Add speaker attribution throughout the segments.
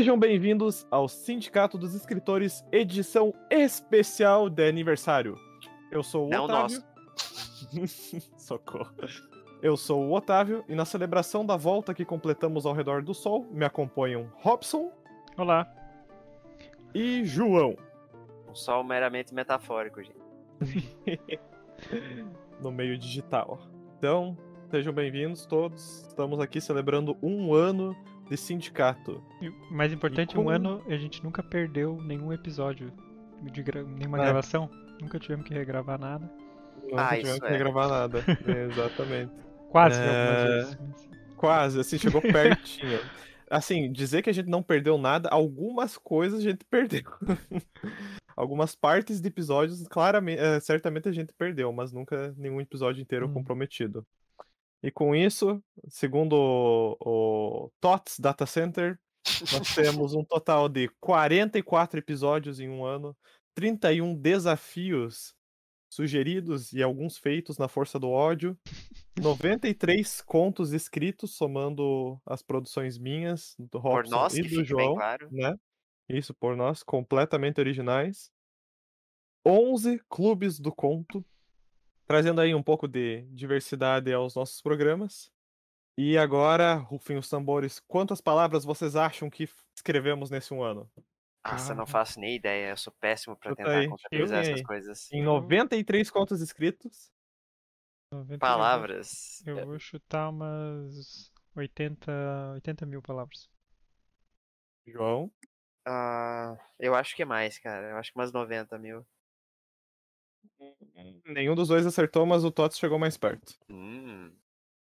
Speaker 1: Sejam bem-vindos ao Sindicato dos Escritores, edição especial de aniversário. Eu sou o Não é Otávio. Socorro. Eu sou o Otávio e na celebração da volta que completamos ao redor do sol, me acompanham Robson. Olá. E João.
Speaker 2: Um sol meramente metafórico,
Speaker 1: gente. no meio digital. Então, sejam bem-vindos todos. Estamos aqui celebrando um ano desse sindicato.
Speaker 3: E, mais importante, com... um ano a gente nunca perdeu nenhum episódio de gra... nenhuma é. gravação. Nunca tivemos que regravar nada. Nunca ah, tivemos que é. regravar nada. é, exatamente.
Speaker 1: Quase é, Quase, assim, chegou pertinho. assim, dizer que a gente não perdeu nada, algumas coisas a gente perdeu. algumas partes de episódios, claramente, é, certamente a gente perdeu, mas nunca nenhum episódio inteiro hum. comprometido. E com isso, segundo o, o TOTS Data Center, nós temos um total de 44 episódios em um ano, 31 desafios sugeridos e alguns feitos na Força do Ódio, 93 contos escritos, somando as produções minhas, do Robson por nós, e do João. Claro. Né? Isso, por nós, completamente originais. 11 clubes do conto, trazendo aí um pouco de diversidade aos nossos programas. E agora, rufem os tambores, quantas palavras vocês acham que escrevemos nesse um ano? Nossa, ah, não faço
Speaker 2: nem ideia, eu sou péssimo para tentar aí, contabilizar essas coisas. Em
Speaker 1: 93 contos escritos. 93. Palavras.
Speaker 3: Eu é. vou chutar umas 80, 80 mil palavras.
Speaker 1: João?
Speaker 2: Uh, eu acho que é mais, cara. Eu acho que umas 90 mil.
Speaker 1: Nenhum dos dois acertou, mas o Tots chegou mais perto.
Speaker 4: Hum.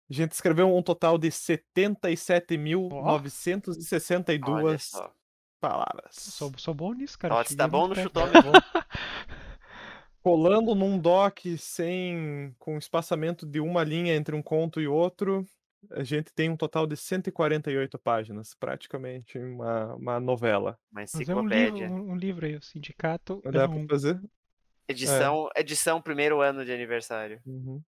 Speaker 1: A gente escreveu um total de 77.962 oh. palavras. Sou, sou bom nisso, cara. Tots tá, tá bom no chutômetro. Colando num doc sem com espaçamento de uma linha entre um conto e outro, a gente tem um total de 148 páginas, praticamente uma, uma novela. Uma enciclopédia. É um, livro,
Speaker 3: um, um livro aí, o Sindicato. Dá é pra um... fazer?
Speaker 1: É. Edição,
Speaker 2: é. edição primeiro ano de aniversário. Uhum.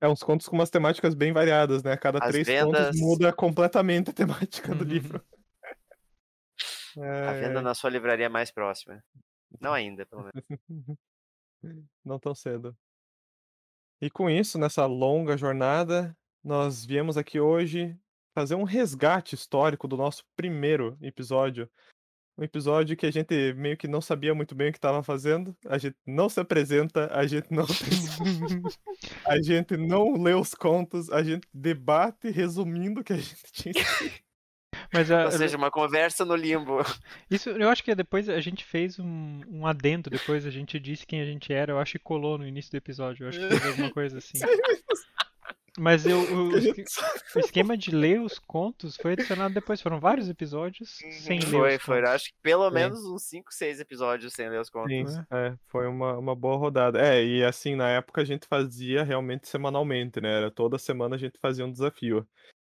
Speaker 1: É uns contos com umas temáticas bem variadas, né? Cada As três vendas... contos muda completamente a temática do uhum. livro. É... A venda na
Speaker 2: sua livraria mais próxima. Não ainda, pelo menos.
Speaker 1: Não tão cedo. E com isso, nessa longa jornada, nós viemos aqui hoje fazer um resgate histórico do nosso primeiro episódio um episódio que a gente meio que não sabia muito bem o que estava fazendo, a gente não se apresenta, a gente não a gente não lê os contos, a gente
Speaker 3: debate resumindo o que a gente tinha. Mas a... Ah, Ou seja,
Speaker 2: uma conversa no
Speaker 3: limbo. Isso, eu acho que depois a gente fez um, um adendo, depois a gente disse quem a gente era, eu acho que colou no início do episódio, eu acho que teve alguma coisa assim. Mas eu, o, esquema de ler os contos foi adicionado depois. Foram vários episódios uhum. sem ler. Foi, foi. Acho
Speaker 2: que pelo Sim. É. menos uns 5, 6 episódios sem ler os contos. Sim, né?
Speaker 3: é, foi uma, uma boa
Speaker 1: rodada. É, e assim, na época a gente fazia realmente semanalmente, né? Era toda semana a gente fazia um desafio.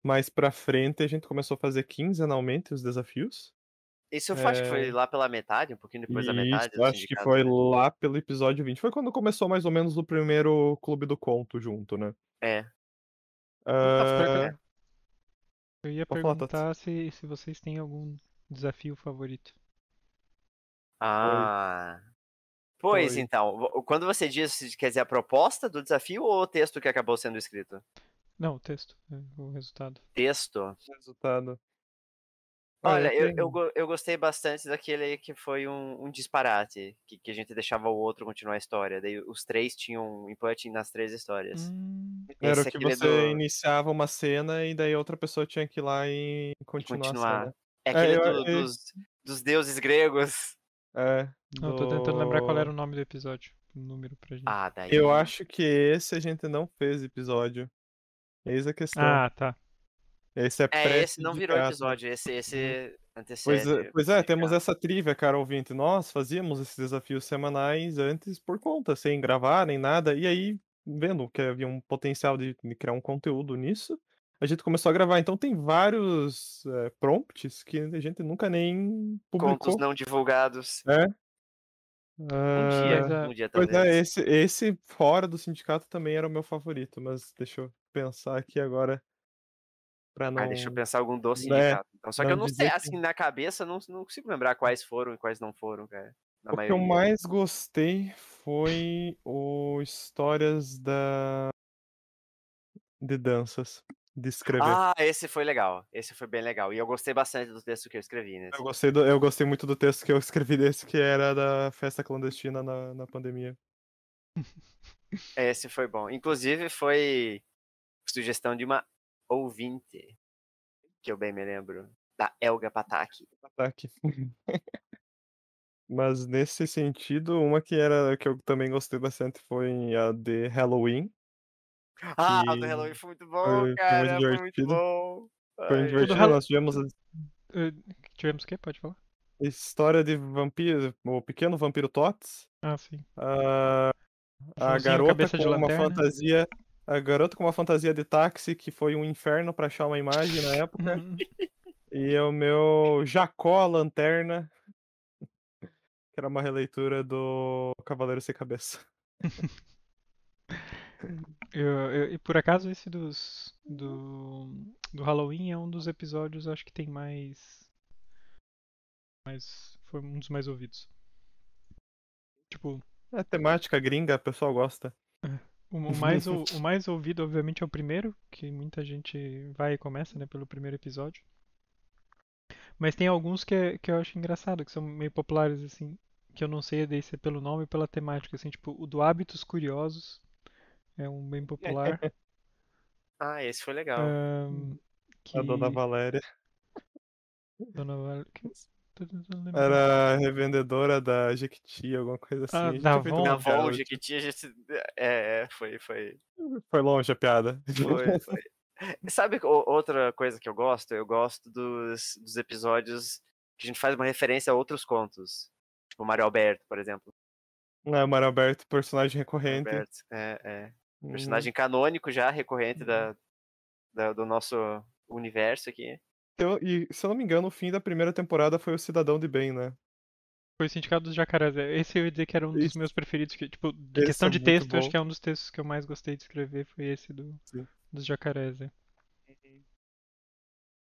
Speaker 1: Mas pra frente a gente começou a fazer quinzenalmente os desafios.
Speaker 2: Isso eu é... acho que foi é. lá pela metade, um pouquinho depois Isso, da metade. Assim, acho que foi
Speaker 1: lá pelo episódio 20. Foi quando começou mais ou menos o primeiro Clube do Conto junto, né? É. Uh...
Speaker 3: Eu ia Pode perguntar falar, se, se vocês têm algum desafio favorito.
Speaker 2: Ah. Pois então, quando você diz, quer dizer, a proposta do desafio ou o texto que acabou sendo escrito?
Speaker 3: Não, o texto, é, o resultado.
Speaker 2: Texto? Resultado. Olha, é, eu, eu, eu, gostei bastante daquele que foi um, um disparate, que, que, a gente deixava o outro continuar a história. Daí os três tinham input nas três histórias. Hum. Era o que você do... iniciava
Speaker 1: uma cena e daí outra pessoa tinha que ir lá e continuar. continuar. É, é aquele é, eu, do, dos,
Speaker 3: dos, deuses gregos.
Speaker 1: É. Do... Eu tô tentando lembrar qual era o
Speaker 3: nome do episódio. O número pra
Speaker 4: gente.
Speaker 1: Ah, daí. Eu acho que esse a gente não fez episódio. Eis a questão. Ah, tá. Esse é, é esse não virou episódio,
Speaker 2: esse, uhum. esse antecede. Pois, é, pois é
Speaker 1: temos essa trivia, cara ouvinte. Nós fazíamos esses desafios semanais antes por conta, sem gravar nem nada, e aí, vendo que havia um potencial de, de criar um conteúdo nisso, a gente começou a gravar. Então tem vários é, prompts que a gente nunca nem publicou. Contos não
Speaker 2: divulgados.
Speaker 1: É. Um dia, ah, um dia pois é, esse, esse fora do sindicato também era o meu favorito, mas deixa eu pensar aqui agora não... Ah, deixa eu pensar algum doce né? indicado. Então, só não que eu não sei, assim,
Speaker 2: na cabeça, não, não consigo lembrar quais foram e quais não foram, cara. Na o maioria. que eu mais
Speaker 1: gostei foi o Histórias da... de Danças, de escrever. Ah,
Speaker 2: esse foi legal. Esse foi bem legal. E eu gostei bastante do texto que eu escrevi, né? Eu assim. gostei, eu
Speaker 1: gostei muito do texto que eu escrevi desse, que era da festa clandestina na, na pandemia.
Speaker 2: Esse foi bom. Inclusive, foi sugestão de uma ouvinte, que eu bem me lembro, da Elga Pataki.
Speaker 1: Pataki. Mas nesse sentido, uma que era que eu também gostei bastante foi a de Halloween.
Speaker 4: Ah, a do Halloween foi muito bom, foi, cara. Foi, muito
Speaker 1: bom. Foi Ai. divertido, nós tivemos.
Speaker 3: Uh, tivemos o quê? Pode falar?
Speaker 1: História de vampiro, o pequeno vampiro Tots. Ah, sim. Uh, a garota com uma fantasia a garota com uma Fantasia de Táxi, que foi um inferno para achar uma imagem na época. e o meu Jacó Lanterna, que era uma releitura do Cavaleiro Sem Cabeça.
Speaker 3: eu, eu, e por acaso esse dos do, do Halloween é um dos episódios acho que tem mais mais foi um dos mais ouvidos tipo é temática
Speaker 1: gringa o pessoal
Speaker 3: gosta é. O é mais, o, o mais ouvido, obviamente, é o primeiro, que muita gente vai e começa, né, pelo primeiro episódio. Mas tem alguns que, é, que eu acho engraçado, que são meio populares, assim, que eu não sei se é pelo nome ou pela temática, assim, tipo, o do Hábitos Curiosos é um bem popular.
Speaker 2: ah, esse foi
Speaker 1: legal. Um, que... A Dona Valéria.
Speaker 3: Dona Valéria. Era
Speaker 1: revendedora da Jequiti, alguma coisa ah, assim. Ah, da Avon. Avon,
Speaker 2: Jequiti, a gente... É, é, foi, foi...
Speaker 1: Foi longe a piada. Foi, foi.
Speaker 2: Sabe outra coisa que eu gosto? Eu gosto dos, dos episódios que a gente faz uma referência a outros contos. Tipo Mario Alberto, por exemplo.
Speaker 1: É, Mario Alberto, personagem recorrente. Alberto,
Speaker 2: é, é. Hum. Personagem hum. canônico já, recorrente hum. da, uhum. da, do nosso universo aqui.
Speaker 1: Eu, então, e se eu não me engano, o fim da primeira temporada foi
Speaker 3: o Cidadão de Bem, né? Foi o Sindicato dos Jacarés. É, esse eu ia dizer que era um dos esse, meus preferidos. Que, tipo, de questão é de texto, bom. acho que é um dos textos que eu mais gostei de escrever. Foi esse do, dos Jacarés. É.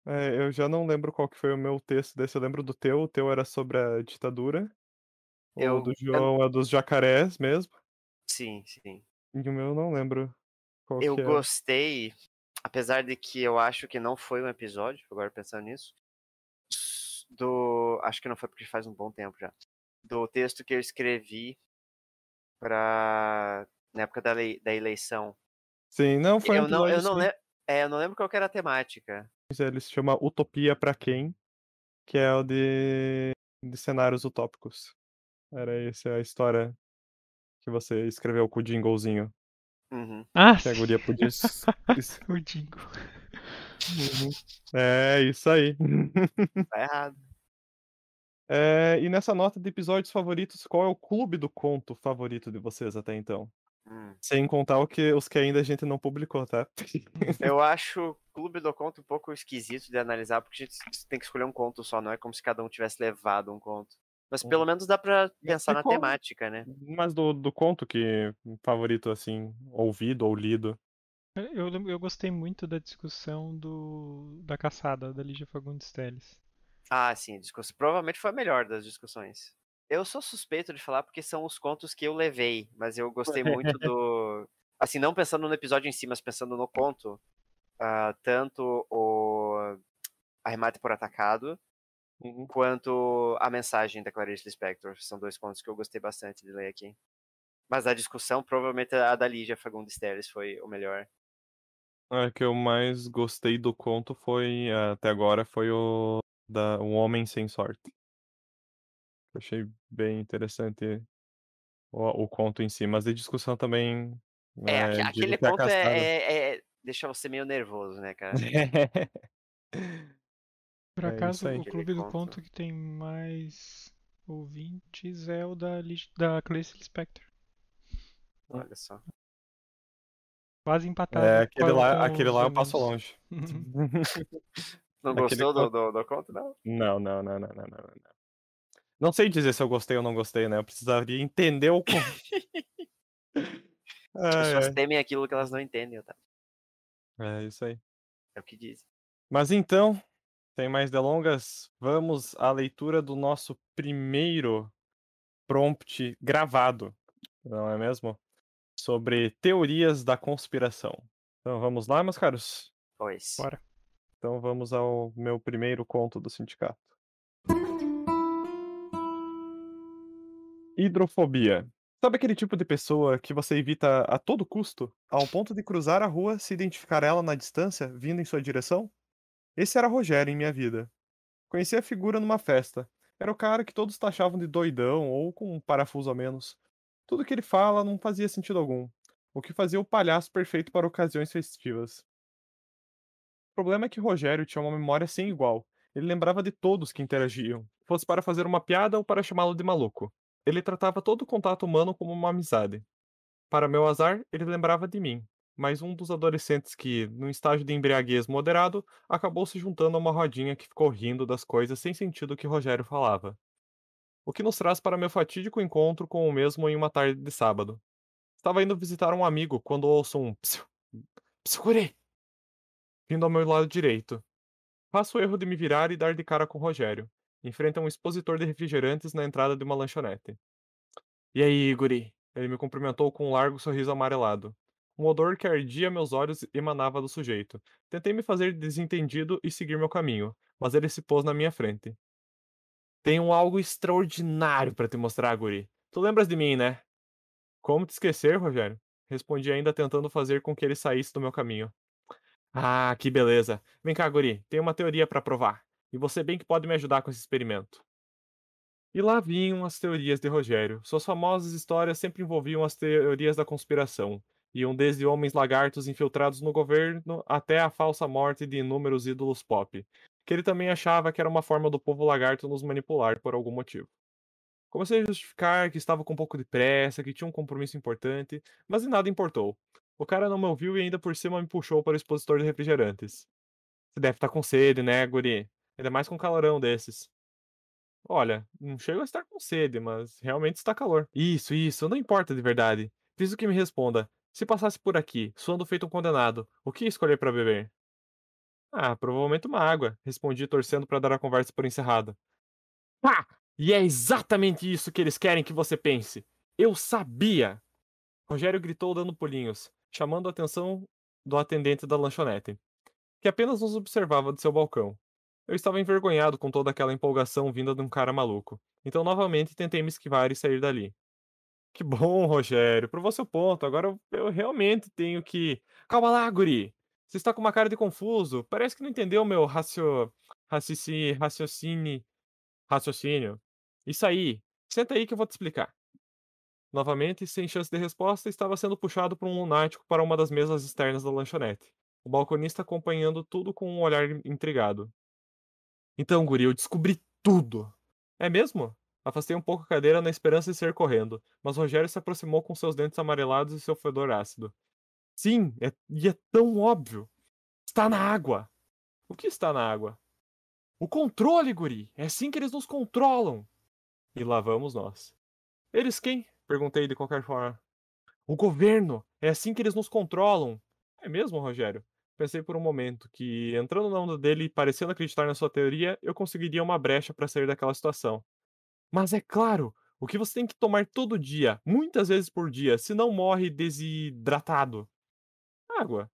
Speaker 1: é. eu já não lembro qual que foi o meu texto desse. Eu lembro do teu. O teu era sobre a ditadura. Eu... É o do João eu... é dos jacarés mesmo.
Speaker 2: Sim, sim.
Speaker 1: E o meu eu não lembro. eu
Speaker 2: gostei apesar de que eu acho que não foi um episódio, agora pensando nisso, do. Acho que não foi porque faz um bom tempo já. Do texto que eu escrevi pra. na época da, lei, da eleição.
Speaker 1: Sim, não foi eu um não, eu não, assim le...
Speaker 2: é, eu não lembro qual era a temática.
Speaker 1: É, ele se chama Utopia para Quem, que é o de, de cenários utópicos. Era essa a história que você escreveu com o jinglezinho. Uhum. Ah, que a guria podia.
Speaker 3: o Dingo.
Speaker 1: Uhum. É, isso aí. Tá errado. É, e nessa nota de episódios favoritos, qual é o clube do conto favorito de vocês até então? Hum. Sem contar o que, os que ainda a gente não publicou, tá? Eu
Speaker 2: acho o clube do conto um pouco esquisito de analisar, porque a gente tem que escolher um conto só, não é como se cada um tivesse levado um conto. Mas uhum. pelo menos dá pra pensar na temática, né?
Speaker 1: Mas do, do conto que favorito, assim, ouvido ou lido.
Speaker 3: É, eu, eu gostei muito da discussão do, da caçada da Ligia Fagundes Telles.
Speaker 2: Ah, sim, discussão. Provavelmente foi a melhor das discussões. Eu sou suspeito de falar porque são os contos que eu levei, mas eu gostei muito do. Assim, não pensando no episódio em si, mas pensando no conto. Uh, tanto o Arremate por Atacado, uhum. quanto a mensagem da Clarice Lispector. São dois pontos que eu gostei bastante de ler aqui. Mas a discussão, provavelmente a da Lígia Fagundes Teles foi o melhor.
Speaker 1: A que eu mais gostei do conto foi, eh, até agora, foi o da Um Homem Sem Sorte. achei bem interessante o, o, conto em si, mas a discussão também... É, eh, é aquele conto é,
Speaker 2: é, é, deixa você meio nervoso,
Speaker 4: né, cara? É.
Speaker 3: Por é acaso, é o Clube do conta. Conto que tem mais ouvintes é o da, da Clarice Spectre. Olha só. Quase empatado. É, aquele lá, aquele lá eu passo
Speaker 1: longe. não gostou do, do, do conto, não? Não, não, não, não, não, não, não. sei dizer se eu gostei ou não gostei, né? Eu precisaria entender o conto. As pessoas
Speaker 2: temem aquilo que elas não entendem, tá?
Speaker 1: É, isso aí. É o que dizem. Mas então, sem mais delongas, vamos à leitura do nosso primeiro prompt gravado, não é mesmo? Sobre teorias da conspiração. Então vamos lá, meus caros? Pois. Bora. Então vamos ao meu primeiro conto do sindicato. Hidrofobia. Sabe aquele tipo de pessoa que você evita a todo custo, ao ponto de cruzar a rua se identificar ela na distância, vindo em sua direção? Esse era Rogério em minha vida. Conheci a figura numa festa. Era o cara que todos taxavam de doidão ou com um parafuso a menos. Tudo que ele fala não fazia sentido algum, o que fazia o palhaço perfeito para ocasiões festivas. O problema é que Rogério tinha uma memória sem igual. Ele lembrava de todos que interagiam, fosse para fazer uma piada ou para chamá-lo de maluco. Ele tratava todo contato humano como uma amizade. Para meu azar, ele lembrava de mim, mas um dos adolescentes que, num estágio de embriaguez moderado, acabou se juntando a uma rodinha que ficou rindo das coisas sem sentido que Rogério falava. O que nos traz para meu fatídico encontro com o mesmo em uma tarde de sábado. Estava indo visitar um amigo quando ouço um psiu, psiu vindo ao meu lado direito. Faço o erro de me virar e dar de cara com Rogério. Enfrenta um expositor de refrigerantes na entrada de uma lanchonete. E aí, guri? Ele me cumprimentou com um largo sorriso amarelado. Um odor que ardia meus olhos emanava do sujeito. Tentei me fazer desentendido e seguir meu caminho, mas ele se pôs na minha frente. Tenho algo extraordinário para te mostrar, Guri. Tu lembras de mim, né? Como te esquecer, Rogério? Respondi ainda tentando fazer com que ele saísse do meu caminho. Ah, que beleza. Vem cá, Guri, tenho uma teoria para provar. E você bem que pode me ajudar com esse experimento. E lá vinham as teorias de Rogério. Suas famosas histórias sempre envolviam as teorias da conspiração iam desde homens lagartos infiltrados no governo até a falsa morte de inúmeros ídolos pop, que ele também achava que era uma forma do povo lagarto nos manipular por algum motivo. Comecei a justificar que estava com um pouco de pressa, que tinha um compromisso importante, mas de nada importou. O cara não me ouviu e ainda por cima me puxou para o expositor de refrigerantes. Você deve estar com sede, né, guri? Ainda mais com um calorão desses. Olha, não chego a estar com sede, mas realmente está calor. Isso, isso, não importa de verdade. Preciso que me responda. Se passasse por aqui, suando feito um condenado, o que escolher para beber? Ah, provavelmente uma água, respondi torcendo para dar a conversa por encerrada. Pá! E é exatamente isso que eles querem que você pense. Eu sabia! Rogério gritou dando pulinhos, chamando a atenção do atendente da lanchonete, que apenas nos observava do seu balcão. Eu estava envergonhado com toda aquela empolgação vinda de um cara maluco, então novamente tentei me esquivar e sair dali. Que bom, Rogério. Provou seu ponto. Agora eu, realmente tenho que. Calma lá, Guri! Você está com uma cara de confuso. Parece que não entendeu o meu racio... racici... raciocínio. Raciocínio. Isso aí. Senta aí que eu vou te explicar. Novamente, sem chance de resposta, estava sendo puxado por um lunático para uma das mesas externas da lanchonete. O balconista acompanhando tudo com um olhar intrigado. Então, Guri, eu descobri tudo. É mesmo? Afastei um pouco a cadeira na esperança de sair correndo, mas Rogério se aproximou com seus dentes amarelados e seu fedor ácido. Sim, é, e é tão óbvio. Está na água. O que está na água? O controle, guri. É assim que eles nos controlam. E lá vamos nós. Eles quem? Perguntei de qualquer forma. O governo. É assim que eles nos controlam. É mesmo, Rogério? Pensei por um momento que, entrando na onda dele e parecendo acreditar na sua teoria, eu conseguiria uma brecha para sair daquela situação. Mas é claro, o que você tem que tomar todo dia, muitas vezes por dia, se não morre desidratado? Água.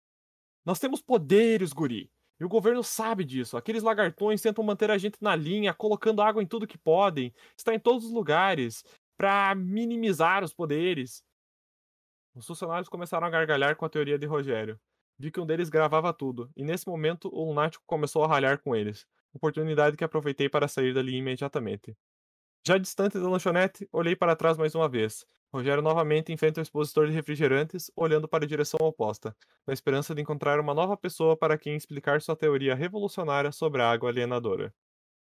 Speaker 1: Nós temos poderes, guri. E o governo sabe disso. Aqueles lagartões tentam manter a gente na linha, colocando água em tudo que podem. Está em todos os lugares para minimizar os poderes. Os funcionários começaram a gargalhar com a teoria de Rogério. Vi que um deles gravava tudo, e nesse momento o lunático começou a ralhar com eles. Oportunidade que aproveitei para sair dali imediatamente. Já distante da lanchonete, olhei para trás mais uma vez. Rogério novamente enfrenta o expositor de refrigerantes, olhando para a direção oposta, na esperança de encontrar uma nova pessoa para quem explicar sua teoria revolucionária sobre a água alienadora.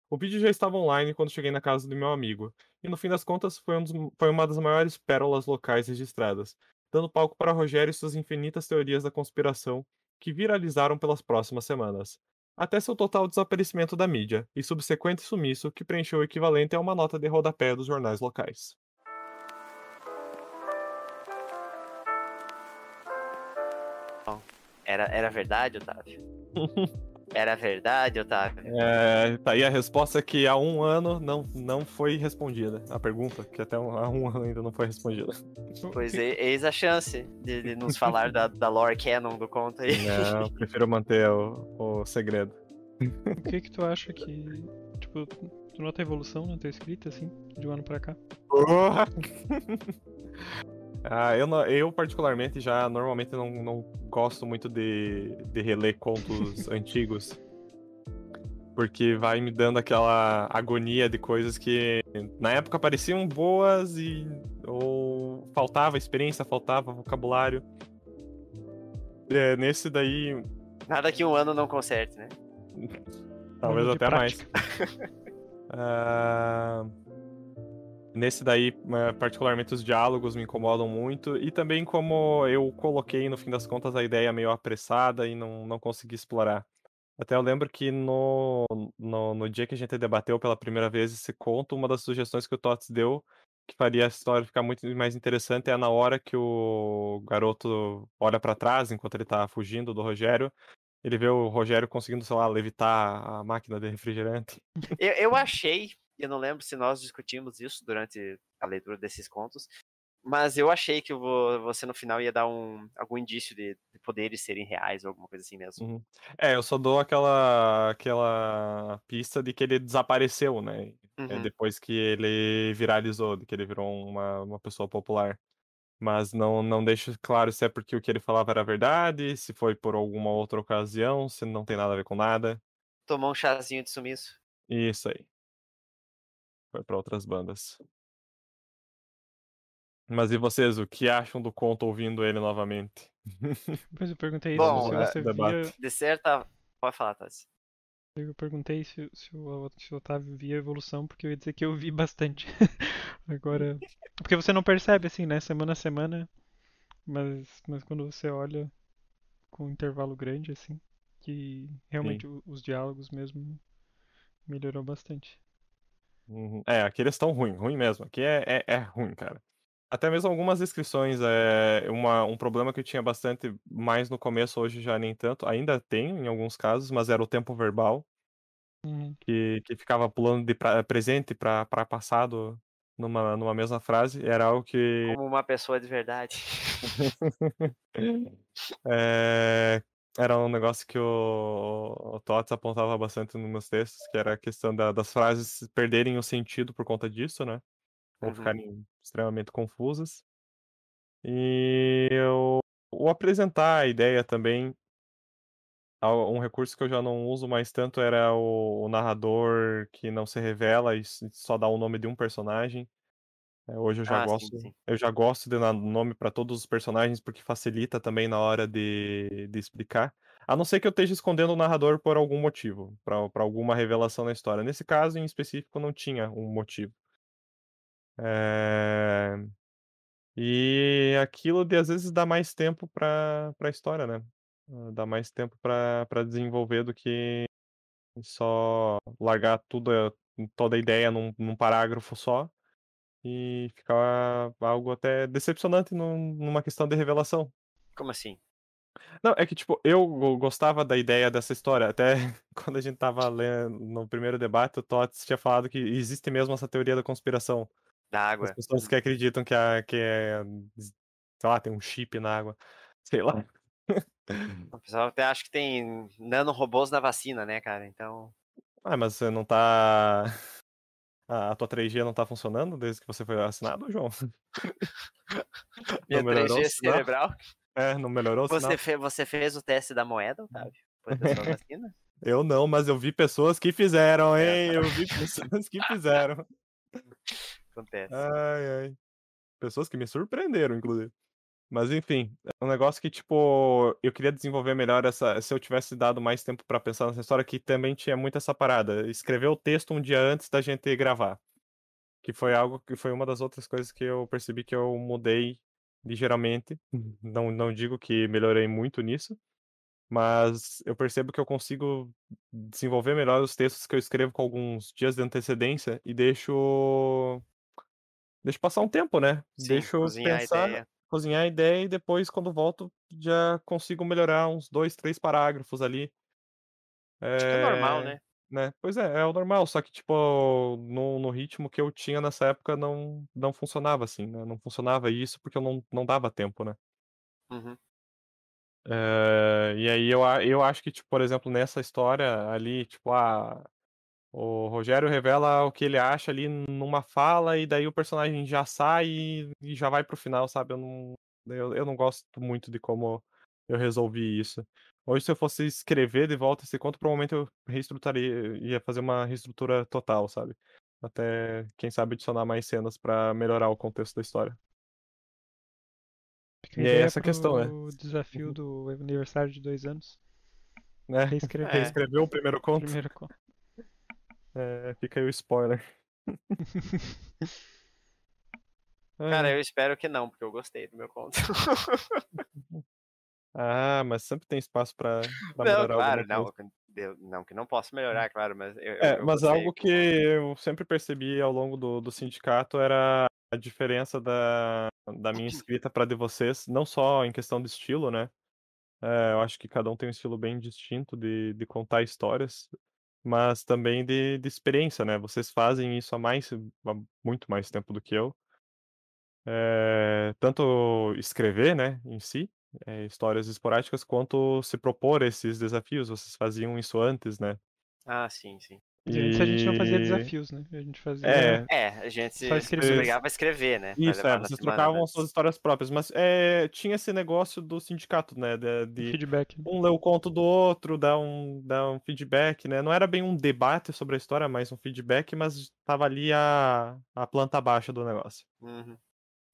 Speaker 1: O vídeo já estava online quando cheguei na casa do meu amigo, e no fim das contas foi, um dos, foi uma das maiores pérolas locais registradas, dando palco para Rogério e suas infinitas teorias da conspiração que viralizaram pelas próximas semanas até seu total desaparecimento da mídia e subsequente sumiço que preencheu o equivalente a uma nota de rodapé dos jornais locais.
Speaker 2: Era, era verdade, Otávio? Era verdade, Otávio?
Speaker 1: É, tá aí a resposta que há um ano não, não foi respondida. A pergunta, que até há um ano ainda não foi respondida.
Speaker 2: Pois é, eis a chance de, de nos falar da, da lore canon do conto aí.
Speaker 1: Não, prefiro manter o, o segredo.
Speaker 3: O que que tu acha que, tipo, tu nota a evolução na né, tua tá escrita, assim, de um ano pra cá? Porra!
Speaker 1: Ah, eu, não, eu particularmente já normalmente não, não gosto muito de, de reler contos antigos. Porque vai me dando aquela agonia de coisas que na época pareciam boas e. ou faltava experiência, faltava vocabulário. É, nesse daí. Nada que um
Speaker 2: ano não conserte, né?
Speaker 1: Talvez até prática. mais. uh... Ah, Nesse daí, é, particularmente, os diálogos me incomodam muito. E também como eu coloquei, no fim das contas, a ideia meio apressada e não, não consegui explorar. Até eu lembro que no, no, no dia que a gente debateu pela primeira vez esse conto, uma das sugestões que o Tots deu, que faria a história ficar muito mais interessante, é na hora que o garoto olha para trás, enquanto ele tá fugindo do Rogério, ele vê o Rogério conseguindo, sei lá, levitar a máquina de refrigerante.
Speaker 2: Eu, eu achei, e eu não lembro se nós discutimos isso durante a leitura desses contos, mas eu achei que você no final ia dar um, algum indício de, de poderes serem reais ou alguma coisa assim mesmo. Uhum.
Speaker 1: É, eu só dou aquela, aquela pista de que ele desapareceu, né? É uhum. É, depois que ele viralizou, de que ele virou uma, uma pessoa popular. Mas não, não deixa claro se é porque o que ele falava era verdade, se foi por alguma outra ocasião, se não tem nada a ver com nada.
Speaker 2: Tomou um chazinho de sumiço.
Speaker 1: Isso aí para outras bandas. Mas e vocês, o que acham do conto ouvindo ele novamente?
Speaker 3: Pois eu perguntei isso,
Speaker 1: Bom, se você é, via...
Speaker 2: De certa... Ah, pode falar, Tati.
Speaker 3: Eu perguntei se, se, o, se o Otávio via evolução, porque eu ia dizer que eu vi bastante. Agora... Porque você não percebe, assim, né? Semana a semana. Mas, mas quando você olha com um intervalo grande, assim, que realmente Sim. os diálogos mesmo melhorou bastante.
Speaker 1: Uhum. É, aqui eles estão ruim, ruim mesmo. Aqui é, é, é, ruim, cara. Até mesmo algumas inscrições, é uma, um problema que eu tinha bastante mais no começo, hoje já nem tanto. Ainda tenho em alguns casos, mas era o tempo verbal. Uhum. Que, que ficava pulando de pra, presente para passado numa, numa mesma frase. Era algo que. Como
Speaker 2: uma pessoa de verdade.
Speaker 1: é, era um negócio que o, o Tots apontava bastante nos meus textos, que era a questão da, das frases perderem o sentido por conta disso, né? Ou uhum. ficarem extremamente confusas. E o, o apresentar a ideia também. Um recurso que eu já não uso mais tanto era o, o narrador que não se revela e só dá o nome de um personagem. É, hoje eu já ah, gosto, sim, sim. eu já gosto de dar nome para todos os personagens porque facilita também na hora de, de explicar. A não ser que eu esteja escondendo o narrador por algum motivo, para alguma revelação na história. Nesse caso, em específico, não tinha um motivo. É... E aquilo de às vezes dá mais tempo para a história, né? Ah, dá mais tempo para desenvolver do que só largar tudo, eh, toda a ideia num, num parágrafo só e ficar algo até decepcionante numa questão de revelação. Como assim? Não, é que, tipo, eu gostava da ideia dessa história. Até quando a gente tava lendo no primeiro debate, o Tots tinha falado que existe mesmo essa teoria da conspiração. Da água. As pessoas que acreditam que, a, que é. Sei lá, tem um chip na água. Sei lá.
Speaker 2: Uhum. O pessoal até acha que tem nanorobôs na vacina, né, cara? Então.
Speaker 1: Ah, mas você não tá a, tua 3G não tá funcionando desde que você foi assinado, João? Minha 3G é cerebral? É, não melhorou você,
Speaker 2: fe você fez o teste da moeda, Otávio?
Speaker 1: eu não, mas eu vi pessoas que fizeram, é. hein? Eu vi pessoas que fizeram. Acontece. Ai, ai. Pessoas que me surpreenderam, inclusive. Mas enfim, é um negócio que, tipo, eu queria desenvolver melhor essa. Se eu tivesse dado mais tempo para pensar nessa história, que também tinha muito essa parada. Escrever o texto um dia antes da gente gravar. Que foi algo que foi uma das outras coisas que eu percebi que eu mudei ligeiramente. Uhum. Não, não digo que melhorei muito nisso. Mas eu percebo que eu consigo desenvolver melhor os textos que eu escrevo com alguns dias de antecedência e deixo. Deixo passar um tempo, né? Sim, deixo pensar. Ideia cozinhar a ideia e depois, quando volto, já consigo melhorar uns dois, três parágrafos ali. É... Acho que é normal, é, né? né? Pois é, é o normal, só que, tipo, no, no ritmo que eu tinha nessa época não, não funcionava assim, né? Não funcionava isso porque eu não, não dava tempo, né? Uhum. É, e aí eu, eu acho que, tipo, por exemplo, nessa história ali, tipo, ah, o Rogério revela o que ele acha ali numa fala, e daí o personagem já sai e, já vai pro final, sabe? Eu não, eu, eu não gosto muito de como eu resolvi isso. Hoje, se eu fosse escrever de volta esse conto, provavelmente eu reestruturaria, ia fazer uma reestrutura total, sabe? Até, quem sabe, adicionar mais cenas para melhorar o contexto da história.
Speaker 3: e é essa questão, né? O desafio do aniversário de dois anos.
Speaker 1: Né? Reescrever. É. Reescrever
Speaker 3: o primeiro conto. Primeiro conto. É, fica aí o
Speaker 1: spoiler.
Speaker 2: Cara, eu espero que não, porque eu gostei do meu conto.
Speaker 1: ah, mas sempre tem espaço pra, pra não, melhorar claro, não,
Speaker 2: eu, não, que não posso melhorar, hum. claro, mas... Eu, é, eu mas algo que eu
Speaker 1: sempre percebi ao longo do, do sindicato era a diferença da, da minha escrita pra de vocês, não só em questão de estilo, né? É, eu acho que cada um tem um estilo bem distinto de, de contar histórias mas também de, de experiência, né? Vocês fazem isso há mais, há muito mais tempo do que eu. É, tanto escrever, né, em si, é, histórias esporádicas, quanto se propor esses desafios. Vocês faziam isso antes, né? Ah, sim, sim. E... a gente não fazia desafios, né? A gente fazia. É, é a gente se obrigava a escrever, né? Isso, é, vocês trocavam né? suas histórias próprias, mas é, tinha esse negócio do sindicato, né? De, de feedback. Um leu o conto do outro, dá um, dá um feedback, né? Não era bem um debate sobre a história, mas um feedback, mas tava ali a, a planta baixa do negócio. Uhum.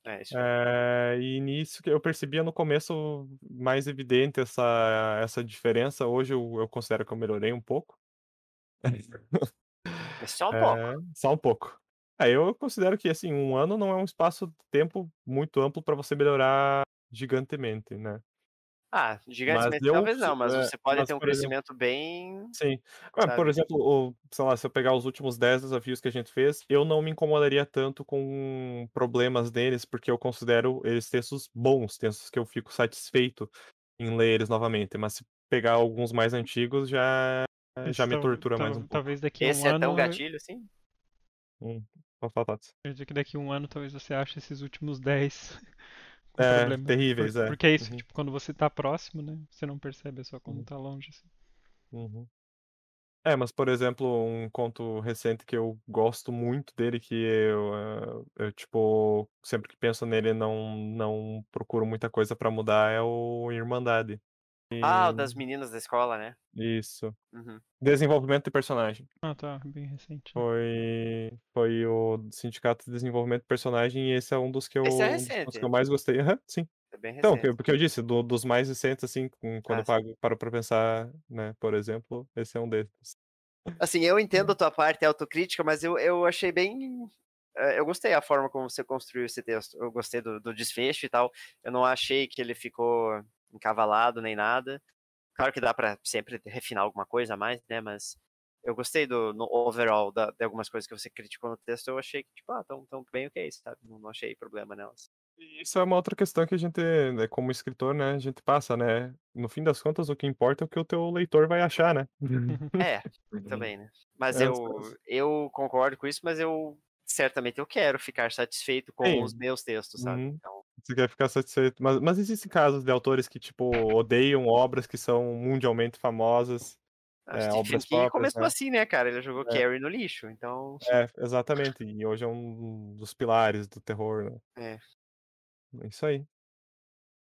Speaker 1: É, isso. É, e nisso que eu percebia no começo mais evidente essa, essa diferença. Hoje eu, eu considero que eu melhorei um pouco. É
Speaker 2: só um pouco. É,
Speaker 1: só um pouco. É, eu considero que assim, um ano não é um espaço de tempo muito amplo para você melhorar gigantemente, né? Ah, gigantemente eu, talvez não, mas é, você pode mas, ter um crescimento exemplo, bem. Sim. É, por exemplo, o, sei lá, se eu pegar os últimos 10 desafios que a gente fez, eu não me incomodaria tanto com problemas deles, porque eu considero eles textos bons, textos que eu fico satisfeito em ler eles novamente. Mas se pegar alguns mais antigos, já é, já me tortura mais um Talvez pouco. daqui a um Esse ano... é tão gatilho assim? Hum,
Speaker 3: Eu dizer que daqui a um ano talvez você ache esses últimos 10 é, terríveis, Por, é. Porque é isso, uhum. tipo, quando você tá próximo, né? Você não percebe, é só quando uhum. tá longe, assim. Uhum.
Speaker 1: É, mas por exemplo, um conto recente que eu gosto muito dele, que eu, eh, eu tipo, sempre que penso nele não não procuro muita coisa para mudar, é o Irmandade. Ah, o das meninas da escola, né? Isso. Uhum. Desenvolvimento de personagem.
Speaker 3: Ah, tá. Bem recente.
Speaker 1: Foi, foi o Sindicato de Desenvolvimento de Personagem e esse é um dos que eu, esse é recente. Um que eu mais gostei. Uhum, sim. É bem então, recente. Então, porque eu disse, do, dos mais recentes, assim, quando ah, eu pago, paro pra pensar, né, por exemplo, esse é um deles.
Speaker 2: Assim, eu entendo a tua parte autocrítica, mas eu, eu achei bem eh, eu gostei a forma como você construiu esse texto. Eu gostei do, do, desfecho e tal. Eu não achei que ele ficou encavalado nem nada. Claro que dá para sempre refinar alguma coisa a mais, né? Mas eu gostei do overall da, de algumas coisas que você criticou no texto. Eu achei que, tipo, ah, tão, tão bem isso, sabe? Não, não achei problema nelas.
Speaker 1: Isso é uma outra questão que a gente, né, como escritor, né, a gente passa, né? No fim das contas, o que importa é o que o teu leitor vai achar, né? É,
Speaker 2: também, né? Mas é, eu, eu concordo com isso, mas eu certamente eu quero ficar satisfeito com Sim. os meus textos, sabe? Uhum. Então...
Speaker 1: Você quer ficar satisfeito. Mas, mas existem casos de autores que, tipo, odeiam obras que são mundialmente famosas. A ah, é, obras King próprias, começou né? assim,
Speaker 2: né, cara? Ele jogou é. Carrie no lixo, então... É,
Speaker 1: exatamente. E hoje é um dos pilares do terror, né?
Speaker 2: É.
Speaker 1: é isso aí.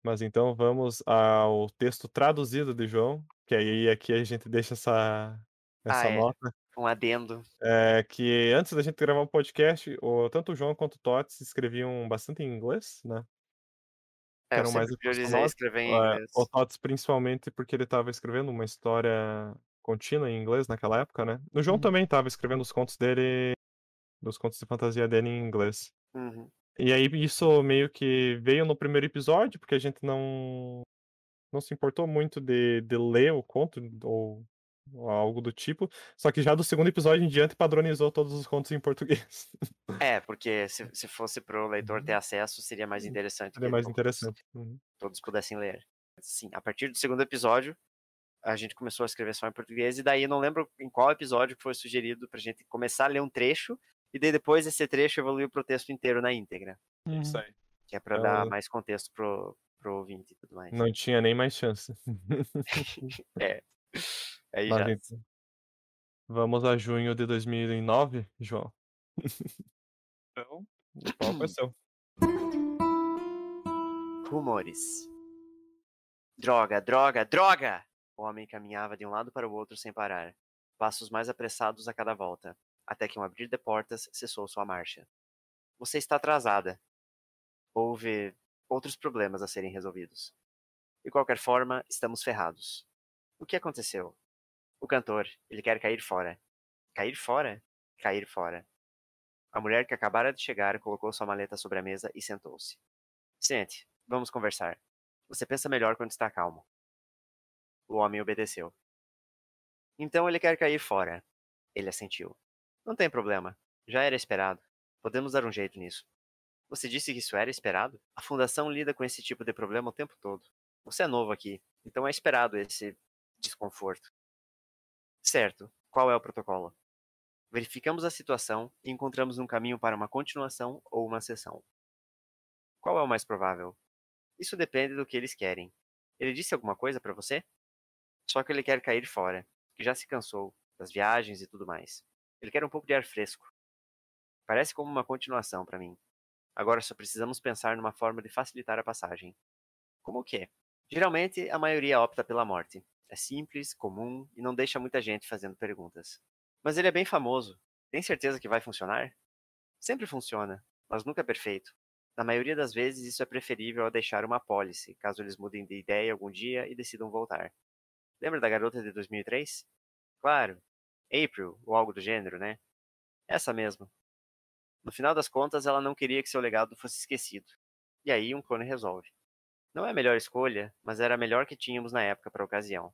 Speaker 1: Mas então vamos ao texto traduzido de João, que aí aqui a gente deixa essa, essa ah, é. nota. Um adendo. É, que antes da gente gravar o um podcast, o, tanto o João quanto o Tots escreviam bastante em inglês, né? É, eram mais priorizei escrever em é, inglês. O Tots principalmente porque ele estava escrevendo uma história contínua em inglês naquela época, né? O João uhum. também estava escrevendo os contos dele, os contos de fantasia dele em inglês. Uhum. E aí isso meio que veio no primeiro episódio, porque a gente não não se importou muito de, de ler o conto ou algo do tipo. Só que já do segundo episódio em diante padronizou todos os contos em português.
Speaker 2: É, porque se, se fosse pro leitor uhum. ter acesso, seria mais uhum. interessante. Seria mais interessante. Uhum. Todos pudessem ler. Sim, a partir do segundo episódio, a gente começou a escrever só em português, e daí não lembro em qual episódio foi sugerido pra gente começar a ler um trecho, e daí depois esse trecho evoluiu pro texto inteiro na íntegra. É uhum. Isso aí. Que é pra Eu... É dar mais contexto pro, pro ouvinte e tudo mais. Não
Speaker 1: tinha nem mais chance.
Speaker 2: é.
Speaker 1: É aí Mas, já. Gente, vamos a junho de 2009, João.
Speaker 4: então, o é seu.
Speaker 2: Rumores. Droga, droga, droga! O homem caminhava de um lado para o outro sem parar, passos mais apressados a cada volta, até que um abrir de portas cessou sua marcha. Você está atrasada. Houve outros problemas a serem resolvidos. De qualquer forma, estamos ferrados. O que aconteceu? O cantor, ele quer cair fora. Cair fora? Cair fora. A mulher que acabara de chegar colocou sua maleta sobre a mesa e sentou-se. Sente, vamos conversar. Você pensa melhor quando está calmo. O homem obedeceu. Então ele quer cair fora. Ele assentiu. Não tem problema. Já era esperado. Podemos dar um jeito nisso. Você disse que isso era esperado? A fundação lida com esse tipo de problema o tempo todo. Você é novo aqui, então é esperado esse desconforto. Certo, qual é o protocolo? Verificamos a situação e encontramos um caminho para uma continuação ou uma sessão. Qual é o mais provável? Isso depende do que eles querem. Ele disse alguma coisa para você? Só que ele quer cair fora, que já se cansou das viagens e tudo mais. Ele quer um pouco de ar fresco. Parece como uma continuação para mim. Agora só precisamos pensar numa forma de facilitar a passagem. Como o quê? É? Geralmente, a maioria opta pela morte. É simples, comum e não deixa muita gente fazendo perguntas. Mas ele é bem famoso. Tem certeza que vai funcionar? Sempre funciona, mas nunca é perfeito. Na maioria das vezes, isso é preferível a deixar uma policy, caso eles mudem de ideia algum dia e decidam voltar. Lembra da garota de 2003? Claro, April, ou algo do gênero, né? Essa mesmo. No final das contas, ela não queria que seu legado fosse esquecido. E aí um clone resolve. Não é a melhor escolha, mas era a melhor que tínhamos na época para a ocasião.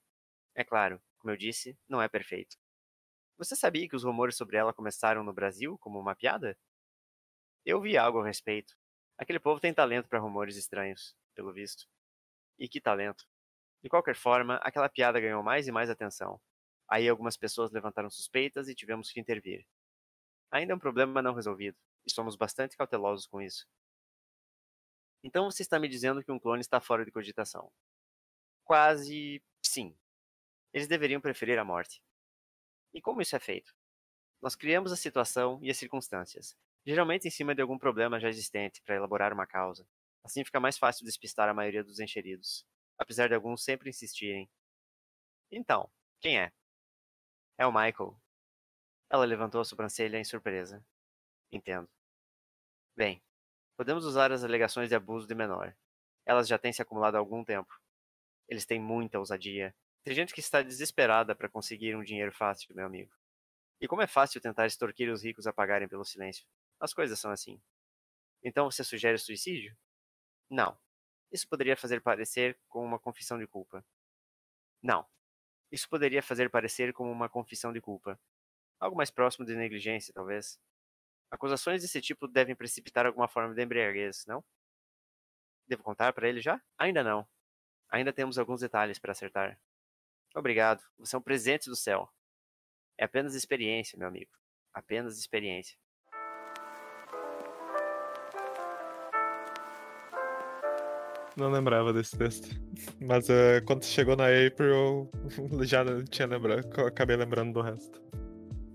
Speaker 2: É claro, como eu disse, não é perfeito. Você sabia que os rumores sobre ela começaram no Brasil como uma piada? Eu vi algo a respeito. Aquele povo tem talento para rumores estranhos, pelo visto. E que talento. De qualquer forma, aquela piada ganhou mais e mais atenção. Aí algumas pessoas levantaram suspeitas e tivemos que intervir. Ainda é um problema não resolvido, e somos bastante cautelosos com isso. Então você está me dizendo que um clone está fora de cogitação? Quase sim eles deveriam preferir a morte. E como isso é feito? Nós criamos a situação e as circunstâncias, geralmente em cima de algum problema já existente, para elaborar uma causa. Assim fica mais fácil despistar a maioria dos encheridos, apesar de alguns sempre insistirem. Então, quem é? É o Michael. Ela levantou a sobrancelha em surpresa. Entendo. Bem, podemos usar as alegações de abuso de menor. Elas já têm se acumulado há algum tempo. Eles têm muita ousadia, tem gente que está desesperada para conseguir um dinheiro fácil, meu amigo. E como é fácil tentar extorquir os ricos a pagarem pelo silêncio. As coisas são assim. Então você sugere suicídio? Não. Isso poderia fazer parecer como uma confissão de culpa. Não. Isso poderia fazer parecer como uma confissão de culpa. Algo mais próximo de negligência, talvez. Acusações desse tipo devem precipitar alguma forma de embriaguez, não? Devo contar para ele já? Ainda não. Ainda temos alguns detalhes para acertar. Obrigado. Você é um presente do céu. É apenas experiência, meu amigo. Apenas experiência.
Speaker 1: Não lembrava desse texto. Mas uh, quando chegou na April, eu já tinha lembrado, acabei lembrando do resto.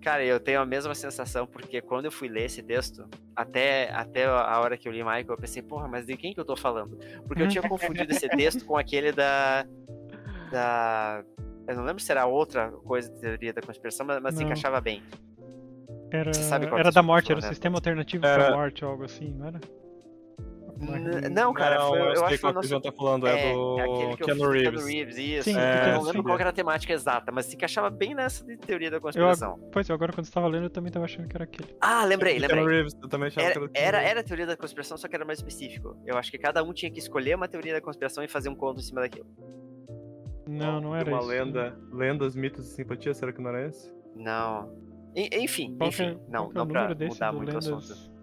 Speaker 2: Cara, eu tenho a mesma sensação, porque quando eu fui ler esse texto, até, até a hora que eu li Michael, eu pensei, porra, mas de quem que eu tô falando? Porque eu tinha confundido esse texto com aquele da. da eu não lembro se era outra coisa de teoria da conspiração, mas, mas se encaixava bem. Era, é era da tipo morte, era o sistema
Speaker 3: alternativo era... pra morte, algo assim, não era? não,
Speaker 2: cara, não, foi, eu, eu acho que o nosso... tá falando, é, é do é Keanu Reeves. Reeves isso. Sim, é, eu não lembro sim. qual era é. a temática exata, mas se encaixava bem nessa de teoria da conspiração. Eu,
Speaker 3: pois é, agora quando você tava lendo, eu também tava achando que era aquele. Ah, lembrei, lembrei. Keanu Reeves, eu também achava era, que era, era,
Speaker 2: era a teoria da conspiração, só que era mais específico. Eu acho que cada um tinha que escolher uma teoria da conspiração e fazer um conto em cima daquilo.
Speaker 1: Não, não era uma isso. lenda, lendas, mitos e simpatias, será que não era esse? Não. Enfim, qual enfim, é, não, é não pra mudar muito lendas... o assunto.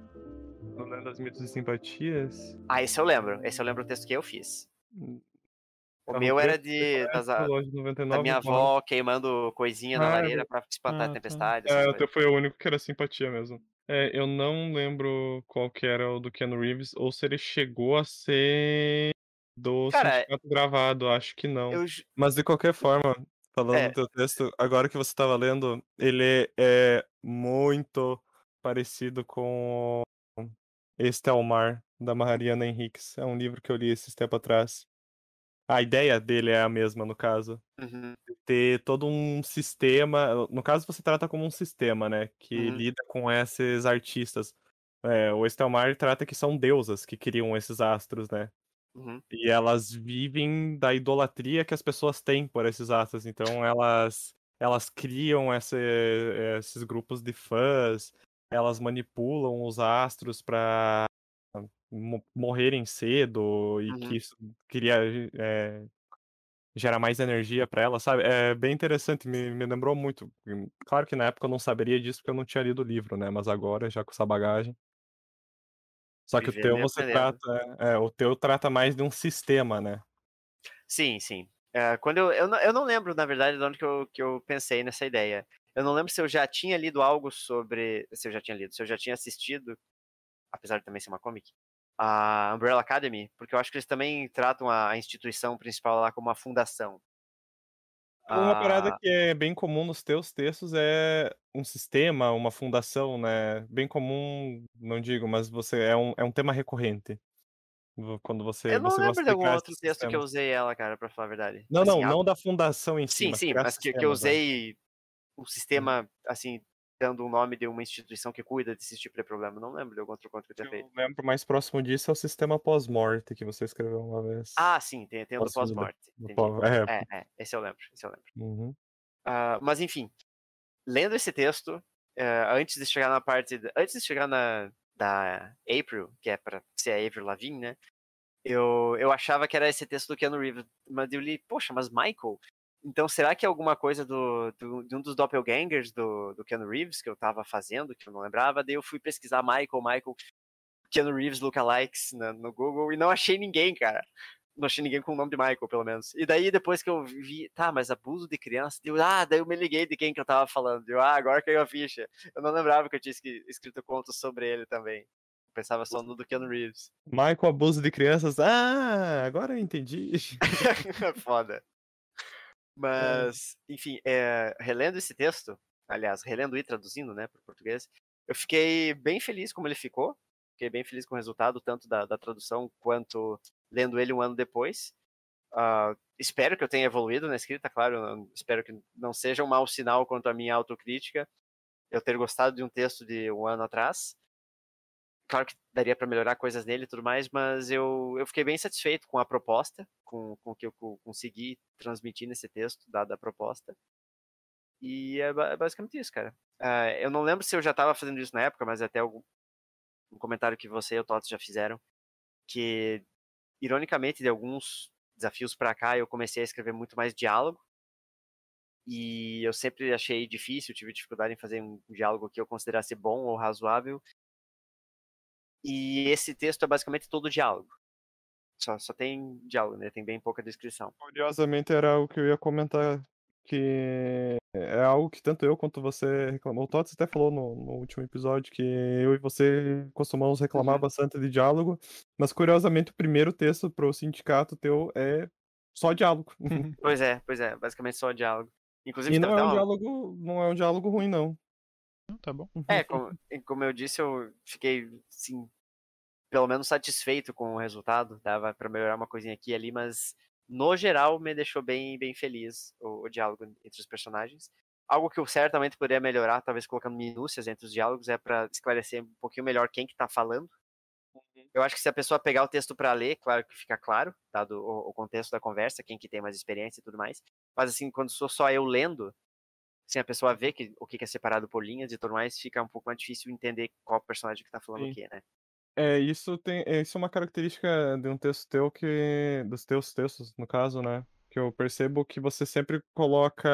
Speaker 1: No Lendas, Mitos e Simpatias?
Speaker 2: Ah, esse eu lembro. Esse eu lembro o texto que eu fiz. Hum. O tá meu era de. É das, a, 99, da minha avó mas... queimando coisinha na ah, lareira é pra espantar ah, a tá. tempestade. Ah, o teu
Speaker 1: foi o único que era simpatia mesmo. É, eu não lembro qual que era o do Ken Reeves, ou se ele chegou a ser do Cara, gravado, acho que não. Eu... Mas de qualquer forma, falando é. do teu texto, agora que você estava tá lendo, ele é muito parecido com Este é o Mar, da Mariana Henriques. É um livro que eu li esses tempo atrás. A ideia dele é a mesma, no caso. Uhum. Ter todo um sistema. No caso, você trata como um sistema, né? Que uhum. lida com esses artistas. É, o Estelmar é trata que são deusas que criam esses astros, né? Uhum. E elas vivem da idolatria que as pessoas têm por esses atas. Então elas elas criam esse, esses grupos de fãs, elas manipulam os astros para morrerem cedo e uhum. que isso queria é, eh, gerar mais energia para elas, sabe? É bem interessante, me, me lembrou muito. Claro que na época eu não saberia disso porque eu não tinha lido o livro, né? Mas agora, já com essa bagagem, só que o teu você trata. É, o teu trata mais de um sistema, né?
Speaker 2: Sim, sim. É, quando eu, eu, não, eu não lembro, na verdade, de onde que eu, que eu pensei nessa ideia. Eu não lembro se eu já tinha lido algo sobre. Se eu já tinha lido, se eu já tinha assistido, apesar de também ser uma comic, a Umbrella Academy, porque eu acho que eles também tratam a, instituição principal lá como uma fundação.
Speaker 1: Uma parada ah. que é bem comum nos teus textos é um sistema, uma fundação, né? Bem comum, não digo, mas você é um, é um tema recorrente. Quando você. Eu não você lembro de algum outro texto sistema. que eu
Speaker 2: usei ela, cara, pra falar a verdade. Não, assim, não, não
Speaker 1: da fundação em si. Sim, sim, mas que, que eu né. usei
Speaker 2: o hum. sistema, assim, dando o nome de uma instituição que cuida desse tipo de problema. Não lembro de algum outro conto que eu tinha feito. Eu lembro
Speaker 1: mais próximo disso é o sistema pós-morte que você escreveu uma vez. Ah, sim, tem, tem o do pós-morte. É. é.
Speaker 2: É, esse eu lembro. Esse eu lembro. Uhum. Uh, mas enfim, lendo esse texto, uh, antes de chegar na parte. De, antes de chegar na da April, que é para ser a April Lavigne, né? Eu, eu achava que era esse texto do Keanu Reeves, mas eu li, poxa, mas Michael, então, será que é alguma coisa do, do, de um dos doppelgangers do, do Keanu Reeves que eu tava fazendo, que eu não lembrava? Daí eu fui pesquisar Michael, Michael, Keanu Reeves lookalikes no, no Google e não achei ninguém, cara. Não achei ninguém com o nome de Michael, pelo menos. E daí, depois que eu vi, tá, mas abuso de criança, ah, daí eu me liguei de quem que eu tava falando. eu ah, agora caiu a ficha. Eu não lembrava que eu tinha escrito contos sobre ele também. Eu pensava só no do Keanu Reeves.
Speaker 1: Michael, abuso de crianças, ah, agora eu entendi.
Speaker 2: É foda. É. Mas, enfim, é, relendo esse texto, aliás, relendo e traduzindo, né, para o português, eu fiquei bem feliz como ele ficou, fiquei bem feliz com o resultado, tanto da, da tradução quanto lendo ele um ano depois. Uh, espero que eu tenha evoluído na escrita, claro, espero que não seja um mau sinal quanto à minha autocrítica, eu ter gostado de um texto de um ano atrás, claro que daria para melhorar coisas nele e tudo mais, mas eu, eu fiquei bem satisfeito com a proposta, com, com o que eu consegui transmitir nesse texto, dada a proposta. E é, é basicamente isso, cara. Uh, eu não lembro se eu já estava fazendo isso na época, mas até algum, um comentário que você e o Toto já fizeram, que, ironicamente, de alguns desafios para cá, eu comecei a escrever muito mais diálogo, e eu sempre achei difícil, tive dificuldade em fazer um diálogo que eu considerasse bom ou razoável, e esse texto é basicamente todo diálogo. Só, só tem diálogo, né? Tem bem pouca descrição.
Speaker 1: Curiosamente era o que eu ia comentar, que é algo que tanto eu quanto você reclamou. O Tots até falou no, no, último episódio que eu e você costumamos reclamar uhum. bastante de diálogo, mas curiosamente o primeiro texto pro sindicato teu é só diálogo.
Speaker 2: Pois é, pois é, basicamente só diálogo. Inclusive, e não é um
Speaker 1: diálogo, não é um diálogo ruim não. Hum, tá bom. Uhum. É, como,
Speaker 2: como eu disse, eu fiquei, sim, pelo menos satisfeito com o resultado. Dava para melhorar uma coisinha aqui e ali, mas no geral me deixou bem, bem feliz o, o diálogo entre os personagens. Algo que eu certamente poderia melhorar, talvez colocando minúcias entre os diálogos, é para esclarecer um pouquinho melhor quem que tá falando. Uhum. Eu acho que se a pessoa pegar o texto para ler, claro que fica claro, dado o, o, contexto da conversa, quem que tem mais experiência e tudo mais. Mas assim, quando sou só eu lendo, assim, a pessoa vê que, o que é separado por linhas e tudo mais, fica um pouco mais difícil entender qual personagem que tá falando Sim. o quê, né?
Speaker 1: É, isso tem. É, isso é uma característica de um texto teu que. Dos teus textos, no caso, né? Que eu percebo que você sempre coloca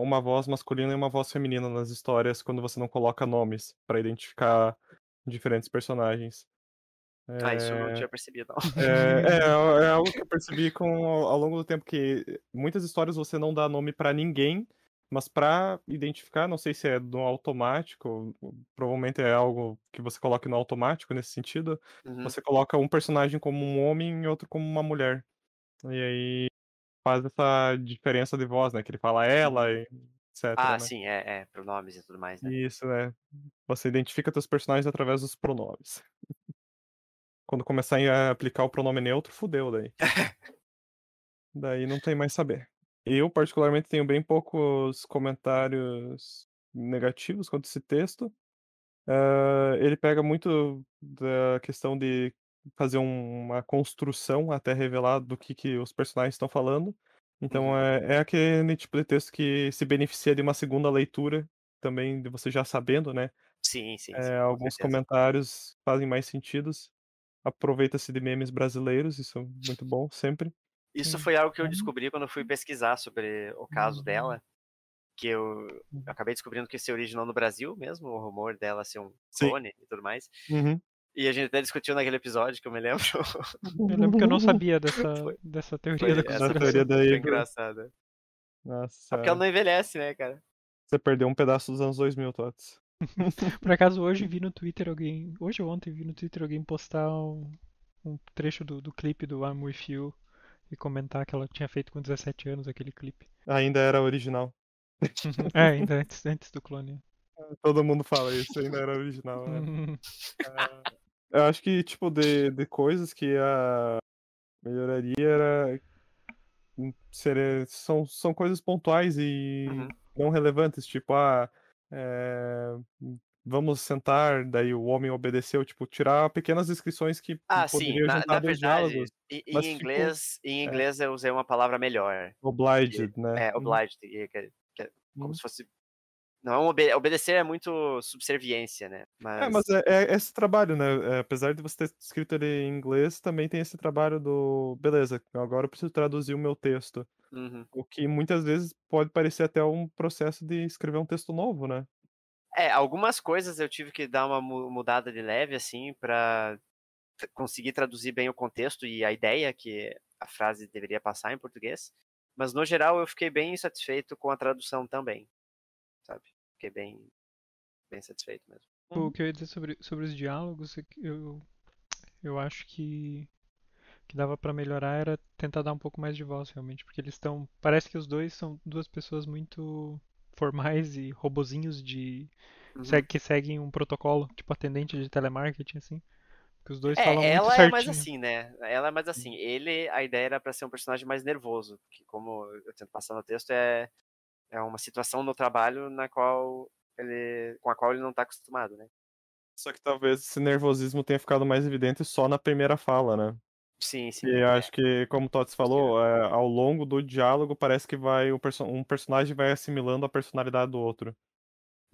Speaker 1: uma voz masculina e uma voz feminina nas histórias quando você não coloca nomes para identificar diferentes personagens. É... Ah, isso eu não tinha é, percebido, não. É, é, é, é, algo que eu percebi com, ao longo do tempo, que muitas histórias você não dá nome para ninguém, mas para identificar, não sei se é no automático, provavelmente é algo que você coloca no automático nesse sentido. Uhum. Você coloca um personagem como um homem e outro como uma mulher. E aí faz essa diferença de voz, né? Que ele fala ela uhum. e etc. Ah, né?
Speaker 2: sim, é, é, pronomes e tudo mais,
Speaker 1: né? Isso, né? Você identifica seus personagens através dos pronomes. Quando começar a aplicar o pronome neutro, fudeu daí. daí não tem mais saber. Eu, particularmente, tenho bem poucos comentários negativos quanto a esse texto. Uh, ele pega muito da questão de fazer um, uma construção até revelar do que, que os personagens estão falando. Então uhum. é, é aquele tipo de texto que se beneficia de uma segunda leitura, também de você já sabendo, né? Sim, sim. É, alguns comentários fazem mais sentidos. Aproveita-se de memes brasileiros, isso é muito bom sempre.
Speaker 2: Isso foi algo que eu uhum. descobri quando eu fui pesquisar sobre o caso uhum. dela, que eu, eu hum. acabei descobrindo que se originou no Brasil mesmo, o rumor dela ser um clone Sim. e tudo mais. Uhum. E a gente até discutiu naquele episódio que eu me lembro. Eu lembro que eu não sabia dessa, foi, dessa teoria
Speaker 1: foi, da conspiração. teoria daí, engraçada.
Speaker 3: É Nossa. Só
Speaker 2: porque ela não envelhece, né, cara?
Speaker 1: Você perdeu um pedaço dos anos 2000, Tots.
Speaker 3: Por acaso, hoje vi no Twitter alguém. Hoje ou ontem vi no Twitter alguém postar um, um trecho do, do clipe do I'm With You e comentar que ela tinha feito com 17 anos aquele clipe. Ainda era original. é, ainda antes, antes do clone. Todo mundo fala isso, ainda era original. Né?
Speaker 1: é, eu acho que, tipo, de, de coisas que a melhoraria era. Hum, seria, são, são coisas pontuais e uhum. não relevantes, tipo, ah, é, vamos sentar, daí o homem obedeceu, tipo, tirar pequenas inscrições que ah, poderiam sim. Na, na verdade, diálogos, mas, em inglês,
Speaker 2: tipo, em é. inglês é. eu usei uma palavra melhor.
Speaker 1: Obliged, que, né? É, uhum. obliged,
Speaker 2: que, que, é como hum. se fosse não é obede obedecer é muito subserviência, né? Mas... É, mas é,
Speaker 1: é esse trabalho, né? É, apesar de você ter escrito ele em inglês, também tem esse trabalho do. Beleza, agora eu preciso traduzir o meu texto. Uhum. O que muitas vezes pode parecer até um processo de escrever um texto novo, né?
Speaker 2: É, algumas coisas eu tive que dar uma mudada de leve, assim, para conseguir traduzir bem o contexto e a ideia que a frase deveria passar em português. Mas, no geral, eu fiquei bem satisfeito com a tradução também, sabe? Fiquei bem, bem satisfeito mesmo.
Speaker 3: O que eu ia dizer sobre, sobre os diálogos, é eu, eu acho que que dava para melhorar era tentar dar um pouco mais de voz realmente, porque eles estão, parece que os dois são duas pessoas muito formais e robozinhos de uhum. que seguem um protocolo, tipo atendente de telemarketing, assim. Que os dois é, falam ela muito certinho. é mais
Speaker 2: assim, né? Ela é mais assim. Ele, a ideia era para ser um personagem mais nervoso, que como eu tento passar no texto é é uma situação no trabalho na qual ele com a qual ele não tá acostumado, né? Só que
Speaker 1: talvez esse nervosismo tenha ficado mais evidente só na primeira fala, né?
Speaker 2: Sim, sim. E
Speaker 1: acho que, como o Tots falou, é, ao longo do diálogo parece que vai perso um personagem vai assimilando a personalidade do outro.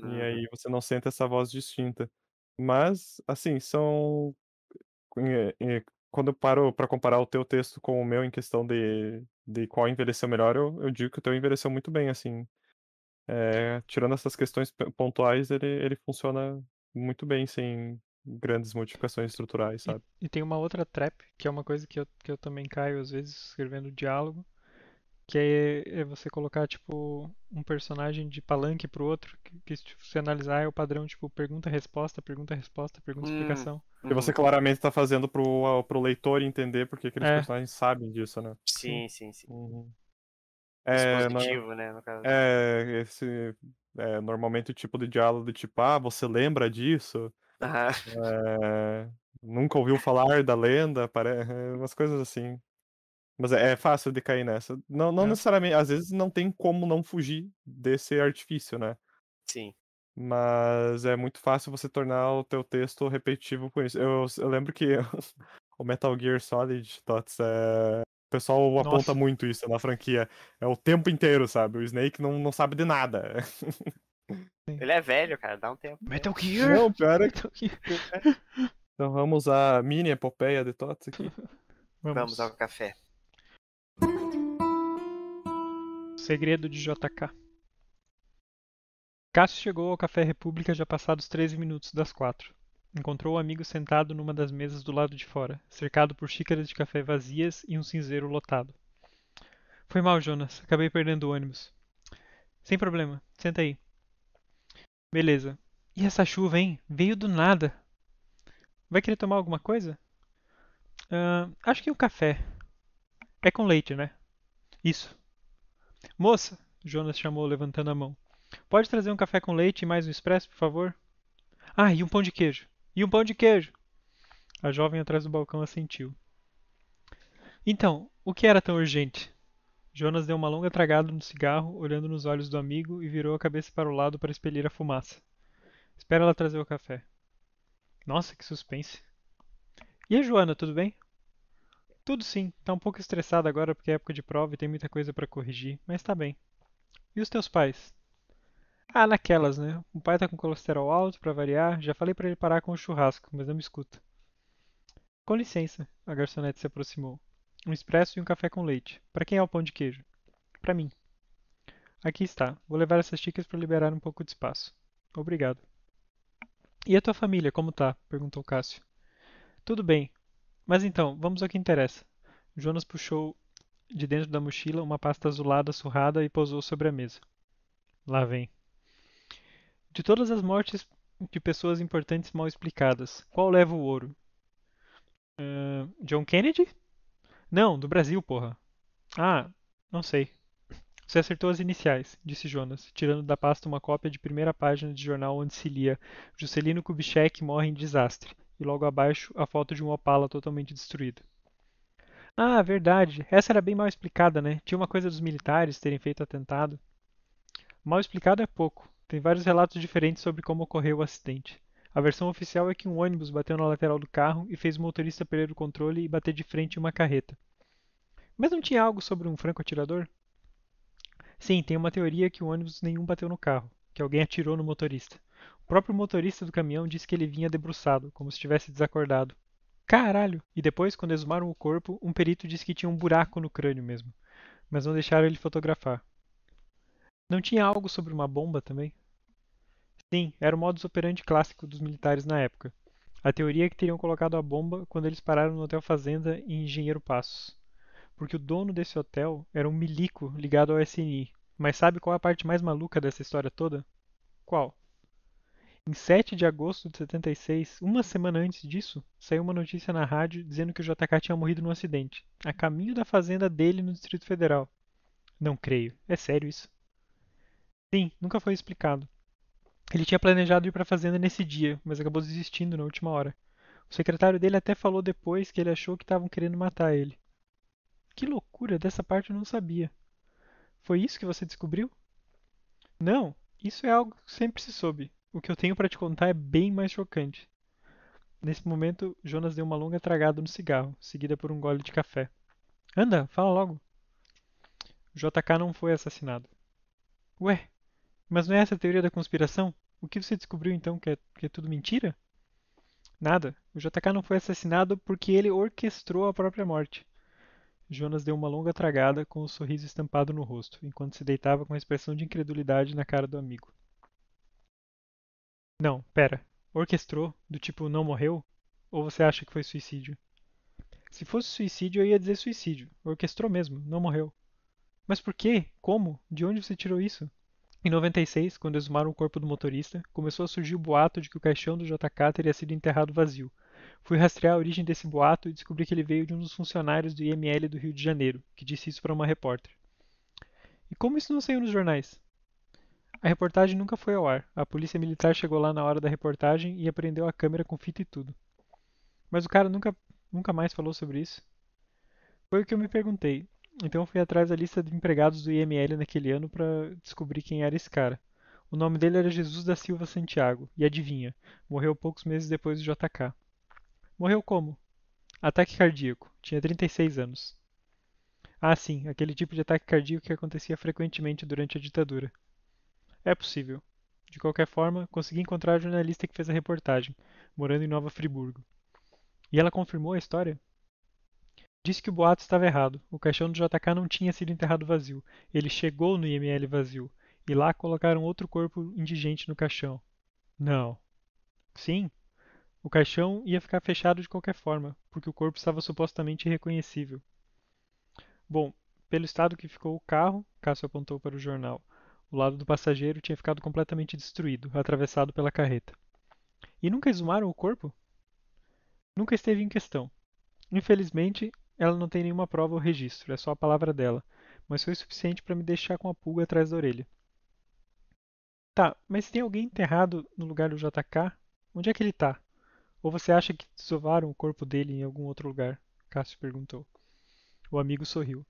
Speaker 1: Uhum. E aí uhum. você não sente essa voz distinta. Mas, assim, são. Quando eu paro para comparar o teu texto com o meu em questão de, de qual envelheceu melhor, eu, eu digo que o teu envelheceu muito bem, assim. É, tirando essas questões pontuais, ele, ele funciona muito bem, sem, grandes modificações estruturais, sabe?
Speaker 3: E, e, tem uma outra trap, que é uma coisa que eu, que eu também caio às vezes escrevendo diálogo, que é, é você colocar, tipo, um personagem de palanque pro outro, que, que se você tipo, analisar é o padrão, tipo, pergunta-resposta, pergunta-resposta, pergunta-explicação.
Speaker 1: Hum. E você uhum. claramente tá fazendo pro, pro leitor entender porque aqueles é. personagens sabem disso, né? Sim,
Speaker 4: sim, sim. Uhum.
Speaker 2: É, é na... né, no caso.
Speaker 1: É, esse... É, normalmente o tipo de diálogo de tipo, ah, você lembra disso? Ah. É, nunca ouviu falar da lenda, para é, umas coisas assim. Mas é, é fácil de cair nessa. Não, não é. necessariamente, às vezes não tem como não fugir desse artifício, né? Sim. Mas é muito fácil você tornar o teu texto repetitivo com isso. Eu, eu lembro que o Metal Gear Solid, Tots, é... o pessoal Nossa. aponta muito isso na franquia. É o tempo inteiro, sabe? O Snake não, não sabe de nada.
Speaker 2: Ele é velho, cara, dá um tempo. Metal Gear! Não, pior
Speaker 1: é Metal Gear. Então vamos à mini epopeia de Tots aqui. Vamos. vamos ao
Speaker 2: café.
Speaker 3: Segredo de JK. Cássio chegou ao Café República já passados 13 minutos das quatro. Encontrou o amigo sentado numa das mesas do lado de fora, cercado por xícaras de café vazias e um cinzeiro lotado. Foi mal, Jonas. Acabei perdendo o ônibus. Sem problema. Senta aí. Beleza. E essa chuva, hein? Veio do nada. Vai querer tomar alguma coisa? Uh, acho que um café. É com leite, né? Isso. Moça, Jonas chamou levantando a mão. Pode trazer um café com leite e mais um expresso, por favor? Ah, e um pão de queijo. E um pão de queijo. A jovem atrás do balcão assentiu. Então, o que era tão urgente? Jonas deu uma longa tragada no cigarro, olhando nos olhos do amigo e virou a cabeça para o lado para expelir a fumaça. Espera ela trazer o café. Nossa, que suspense. E a Joana, tudo bem? Tudo sim. Tá um pouco estressada agora porque é época de prova e tem muita coisa para corrigir, mas tá bem. E os teus pais? Ah, naquelas, né? O pai tá com colesterol alto para variar. Já falei para ele parar com o churrasco, mas não me escuta. Com licença, a garçonete se aproximou um expresso e um café com leite. Para quem é o pão de queijo? Para mim. Aqui está. Vou levar essas xícaras para liberar um pouco de espaço. Obrigado. E a tua família, como tá? perguntou Cássio. Tudo bem. Mas então, vamos ao que interessa. Jonas puxou de dentro da mochila uma pasta azulada surrada e pousou sobre a mesa. Lá vem. De todas as mortes de pessoas importantes mal explicadas, qual leva o ouro? Uh, John Kennedy? Não, do Brasil, porra. Ah, não sei. Você acertou as iniciais, disse Jonas, tirando da pasta uma cópia de primeira página de jornal onde se lia Juscelino Kubitschek morre em desastre, e logo abaixo a foto de um Opala totalmente destruído. Ah, verdade. Essa era bem mal explicada, né? Tinha uma coisa dos militares terem feito atentado. Mal explicado é pouco. Tem vários relatos diferentes sobre como ocorreu o acidente. A versão oficial é que um ônibus bateu na lateral do carro e fez o motorista perder o controle e bater de frente em uma carreta. Mas não tinha algo sobre um franco-atirador? Sim, tem uma teoria que o ônibus nenhum bateu no carro, que alguém atirou no motorista. O próprio motorista do caminhão disse que ele vinha debruçado, como se estivesse desacordado. Caralho! E depois, quando exumaram o corpo, um perito disse que tinha um buraco no crânio mesmo, mas não deixaram ele fotografar. Não tinha algo sobre uma bomba também? Sim, era o modus operandi clássico dos militares na época. A teoria é que teriam colocado a bomba quando eles pararam no Hotel Fazenda em Engenheiro Passos. Porque o dono desse hotel era um milico ligado ao SNI. Mas sabe qual é a parte mais maluca dessa história toda? Qual? Em 7 de agosto de 76, uma semana antes disso, saiu uma notícia na rádio dizendo que o JK tinha morrido num acidente, a caminho da fazenda dele no Distrito Federal. Não creio, é sério isso? Sim, nunca foi explicado. Ele tinha planejado ir para a fazenda nesse dia, mas acabou desistindo na última hora. O secretário dele até falou depois que ele achou que estavam querendo matar ele. Que loucura, dessa parte eu não sabia. Foi isso que você descobriu? Não, isso é algo que sempre se soube. O que eu tenho para te contar é bem mais chocante. Nesse momento, Jonas deu uma longa tragada no cigarro, seguida por um gole de café. Anda, fala logo. O JK não foi assassinado. Ué, mas não é essa a teoria da conspiração? O que você descobriu então que é, que é tudo mentira? Nada. O JK não foi assassinado porque ele orquestrou a própria morte. Jonas deu uma longa tragada com o um sorriso estampado no rosto, enquanto se deitava com a expressão de incredulidade na cara do amigo. Não, pera. Orquestrou? Do tipo não morreu? Ou você acha que foi suicídio? Se fosse suicídio, eu ia dizer suicídio. Orquestrou mesmo, não morreu. Mas por quê? Como? De onde você tirou isso? Em 96, quando exumaram o corpo do motorista, começou a surgir o boato de que o caixão do JK teria sido enterrado vazio. Fui rastrear a origem desse boato e descobri que ele veio de um dos funcionários do IML do Rio de Janeiro, que disse isso para uma repórter. E como isso não saiu nos jornais? A reportagem nunca foi ao ar. A polícia militar chegou lá na hora da reportagem e apreendeu a câmera com fita e tudo. Mas o cara nunca, nunca mais falou sobre isso. Foi o que eu me perguntei. Então fui atrás da lista de empregados do IML naquele ano para descobrir quem era esse cara. O nome dele era Jesus da Silva Santiago, e adivinha, morreu poucos meses depois do JK. Morreu como? Ataque cardíaco. Tinha 36 anos. Ah, sim, aquele tipo de ataque cardíaco que acontecia frequentemente durante a ditadura. É possível. De qualquer forma, consegui encontrar a jornalista que fez a reportagem, morando em Nova Friburgo. E ela confirmou a história? Disse que o boato estava errado. O caixão do JK não tinha sido enterrado vazio. Ele chegou no IML vazio. E lá colocaram outro corpo indigente no caixão. Não. Sim. O caixão ia ficar fechado de qualquer forma, porque o corpo estava supostamente irreconhecível. Bom, pelo estado que ficou o carro, Cássio apontou para o jornal. O lado do passageiro tinha ficado completamente destruído, atravessado pela carreta. E nunca exumaram o corpo? Nunca esteve em questão. Infelizmente, ela não tem nenhuma prova ou registro, é só a palavra dela, mas foi suficiente para me deixar com a pulga atrás da orelha. Tá, mas tem alguém enterrado no lugar do JK? Onde é que ele tá? Ou você acha que desovaram o corpo dele em algum outro lugar? Cássio perguntou. O amigo sorriu.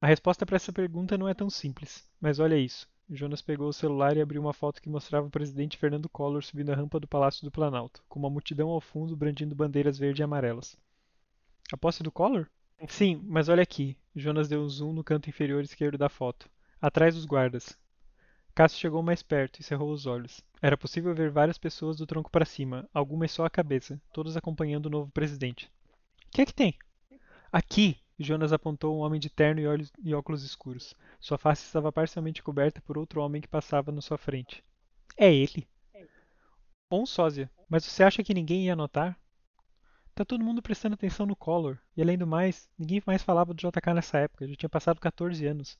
Speaker 3: A resposta para essa pergunta não é tão simples, mas olha isso. Jonas pegou o celular e abriu uma foto que mostrava o presidente Fernando Collor subindo a rampa do Palácio do Planalto, com uma multidão ao fundo brandindo bandeiras verde e amarelas. A posse do Collor? Sim, mas olha aqui. Jonas deu um zoom no canto inferior esquerdo da foto. Atrás dos guardas. Cássio chegou mais perto e cerrou os olhos. Era possível ver várias pessoas do tronco para cima, algumas só a cabeça, todos acompanhando o novo presidente. O que é que tem? Aqui! Jonas apontou um homem de terno e, olhos, e óculos escuros. Sua face estava parcialmente coberta por outro homem que passava na sua frente. É ele. Bom um sósia. Mas você acha que ninguém ia notar? Tá todo mundo prestando atenção no Collor. E além do mais, ninguém mais falava do JK nessa época, já tinha passado 14 anos.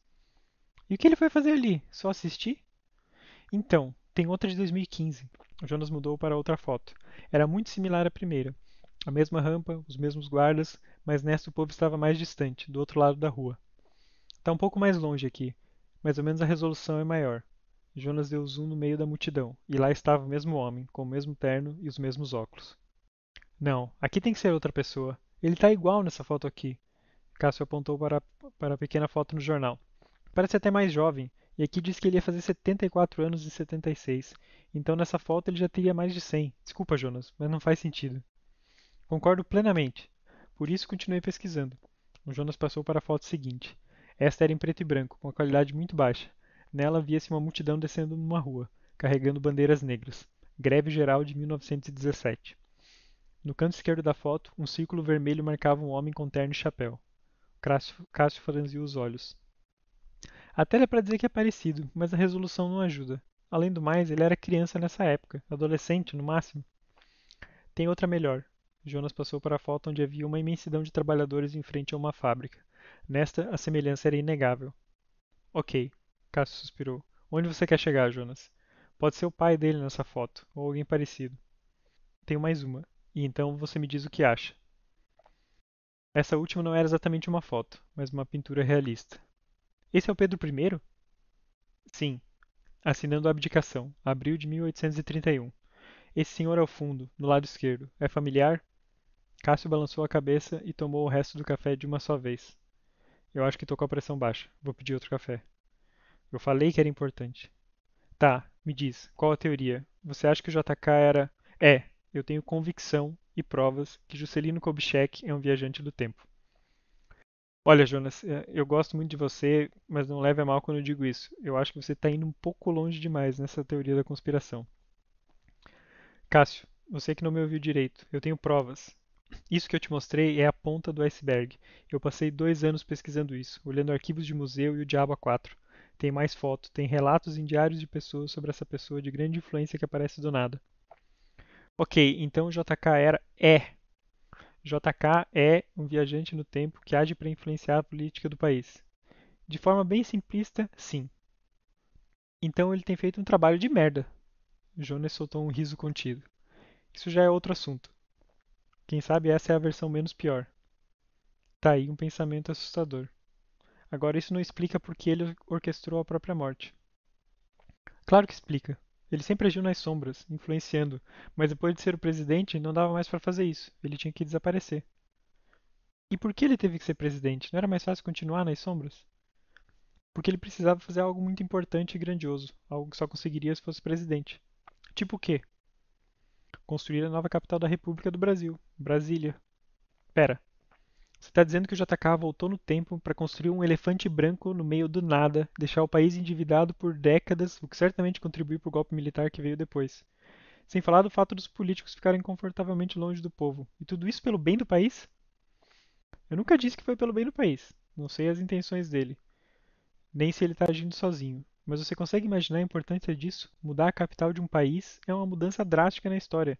Speaker 3: E o que ele foi fazer ali? Só assistir? Então, tem outra de 2015. O Jonas mudou para outra foto. Era muito similar à primeira. A mesma rampa, os mesmos guardas, mas nessa o povo estava mais distante, do outro lado da rua. Está um pouco mais longe aqui. Mais ou menos a resolução é maior. Jonas deu zoom no meio da multidão, e lá estava o mesmo homem, com o mesmo terno e os mesmos óculos. Não, aqui tem que ser outra pessoa. Ele está igual nessa foto aqui. Cássio apontou para, para a pequena foto no jornal. Parece até mais jovem, e aqui diz que ele ia fazer 74 anos e 76. Então nessa foto ele já teria mais de 100. Desculpa, Jonas, mas não faz sentido. Concordo plenamente. Por isso continuei pesquisando. O Jonas passou para a foto seguinte. Esta era em preto e branco, com a qualidade muito baixa. Nela via-se uma multidão descendo numa rua, carregando bandeiras negras. Greve geral de 1917. No canto esquerdo da foto, um círculo vermelho marcava um homem com terno e chapéu. Cássio, Cássio franziu os olhos. A tela é para dizer que é parecido, mas a resolução não ajuda. Além do mais, ele era criança nessa época, adolescente no máximo. Tem outra melhor. Jonas passou para a foto onde havia uma imensidão de trabalhadores em frente a uma fábrica. Nesta, a semelhança era inegável. Ok, Cássio suspirou. Onde você quer chegar, Jonas? Pode ser o pai dele nessa foto, ou alguém parecido. Tenho mais uma e então você me diz o que acha. Essa última não era exatamente uma foto, mas uma pintura realista. Esse é o Pedro I? Sim. Assinando a abdicação, abril de 1831. Esse senhor ao fundo, no lado esquerdo, é familiar? Cássio balançou a cabeça e tomou o resto do café de uma só vez. Eu acho que tocou com a pressão baixa. Vou pedir outro café. Eu falei que era importante. Tá, me diz, qual a teoria? Você acha que o JK era. É, eu tenho convicção e provas que Juscelino Kubitschek é um viajante do tempo. Olha, Jonas, é, eu gosto muito de você, mas não leve a mal quando eu digo isso. Eu acho que você está indo um pouco longe demais nessa teoria da conspiração. Cássio, você que não me ouviu direito, eu tenho provas. Isso que eu te mostrei é a ponta do iceberg. Eu passei dois anos pesquisando isso, olhando arquivos de museu e o Diabo A4. Tem mais foto, tem relatos em diários de pessoas sobre essa pessoa de grande influência que aparece do nada. Ok, então o JK era é. JK é um viajante no tempo que age para influenciar a política do país. De forma bem simplista, sim. Então ele tem feito um trabalho de merda. Jonas soltou um riso contido. Isso já é outro assunto. Quem sabe essa é a versão menos pior. Tá aí um pensamento assustador. Agora isso não explica por que ele orquestrou a própria morte. Claro que explica. Ele sempre agiu nas sombras, influenciando, mas depois de ser o presidente, não dava mais para fazer isso. Ele tinha que desaparecer. E por que ele teve que ser presidente? Não era mais fácil continuar nas sombras? Porque ele precisava fazer algo muito importante e grandioso, algo que só conseguiria se fosse presidente. Tipo o quê? Construir a nova capital da República do Brasil, Brasília. Pera, você está dizendo que o JK voltou no tempo para construir um elefante branco no meio do nada, deixar o país endividado por décadas, o que certamente contribuiu para o golpe militar que veio depois. Sem falar do fato dos políticos ficarem confortavelmente longe do povo. E tudo isso pelo bem do país? Eu nunca disse que foi pelo bem do país. Não sei as intenções dele. Nem se ele está agindo sozinho. Mas você consegue imaginar a importância disso? Mudar a capital de um país é uma mudança drástica na história.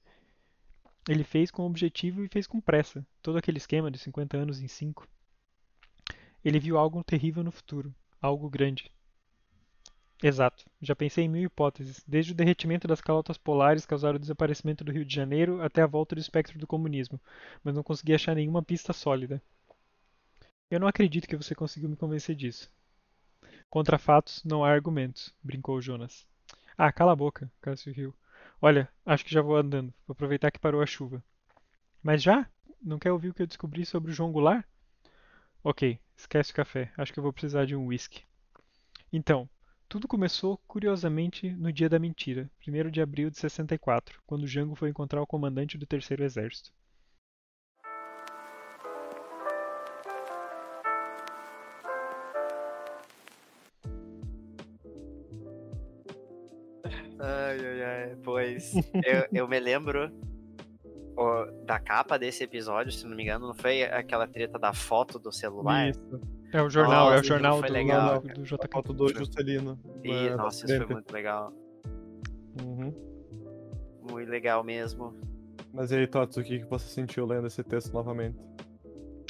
Speaker 3: Ele fez com objetivo e fez com pressa, todo aquele esquema de 50 anos em 5. Ele viu algo terrível no futuro, algo grande. Exato. Já pensei em mil hipóteses, desde o derretimento das calotas polares causar o desaparecimento do Rio de Janeiro até a volta do espectro do comunismo, mas não consegui achar nenhuma pista sólida. Eu não acredito que você conseguiu me convencer disso. Contra fatos não há argumentos, brincou Jonas. Ah, cala a boca, Cássio riu. Olha, acho que já vou andando. Vou aproveitar que parou a chuva. Mas já? Não quer ouvir o que eu descobri sobre o João Goulart? Ok, esquece o café. Acho que eu vou precisar de um whisky. Então, tudo começou, curiosamente, no dia da mentira, 1 de abril de 64, quando Jango foi encontrar o comandante do Terceiro Exército.
Speaker 2: Mas eu, eu me lembro da capa desse episódio, se não me engano, não foi aquela treta da foto do celular? Isso. É o jornal, nossa, é o jornal do, legal, do,
Speaker 1: do JK. foto do Juscelino. E, nossa, isso foi muito legal. Uhum.
Speaker 3: Muito legal mesmo.
Speaker 1: Mas e aí, Tots, o que você sentiu lendo esse texto novamente?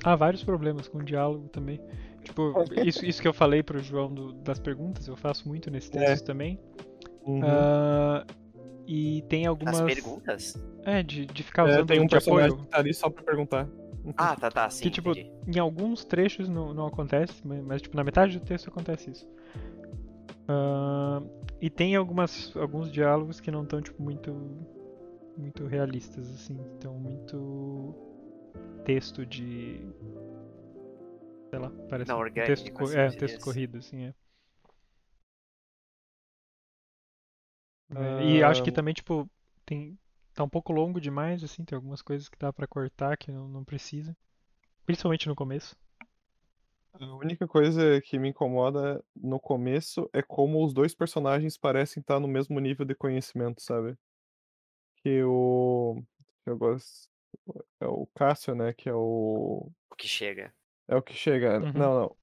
Speaker 3: Há vários problemas com o diálogo também. Tipo, isso, isso que eu falei pro João do, das perguntas, eu faço muito nesse é. texto é. também. Uhum. Ah, e tem algumas. As perguntas?
Speaker 1: É, de, de ficar é, usando é, tem um de personagem apoio. que tá ali só pra perguntar. Ah, tá, tá, sim. Que, tipo, entendi.
Speaker 3: em alguns trechos não, não acontece, mas, tipo, na metade do texto acontece isso. Uh, e tem algumas, alguns diálogos que não estão, tipo, muito. Muito realistas, assim. Então, muito. Texto de. Sei lá, parece. Não, orgânico, um texto, assim, é, texto corrido, assim, é. Né? e ah. acho que também, tipo, tem, tá um pouco longo demais, assim, tem algumas coisas que dá para cortar que não, não precisa. Principalmente no começo.
Speaker 1: A única coisa que me incomoda no começo é como os dois personagens parecem estar no mesmo nível de conhecimento, sabe? Que o. Eu gosto. É o Cássio, né? Que é o. O que chega. É o que chega. Uhum. Não, não.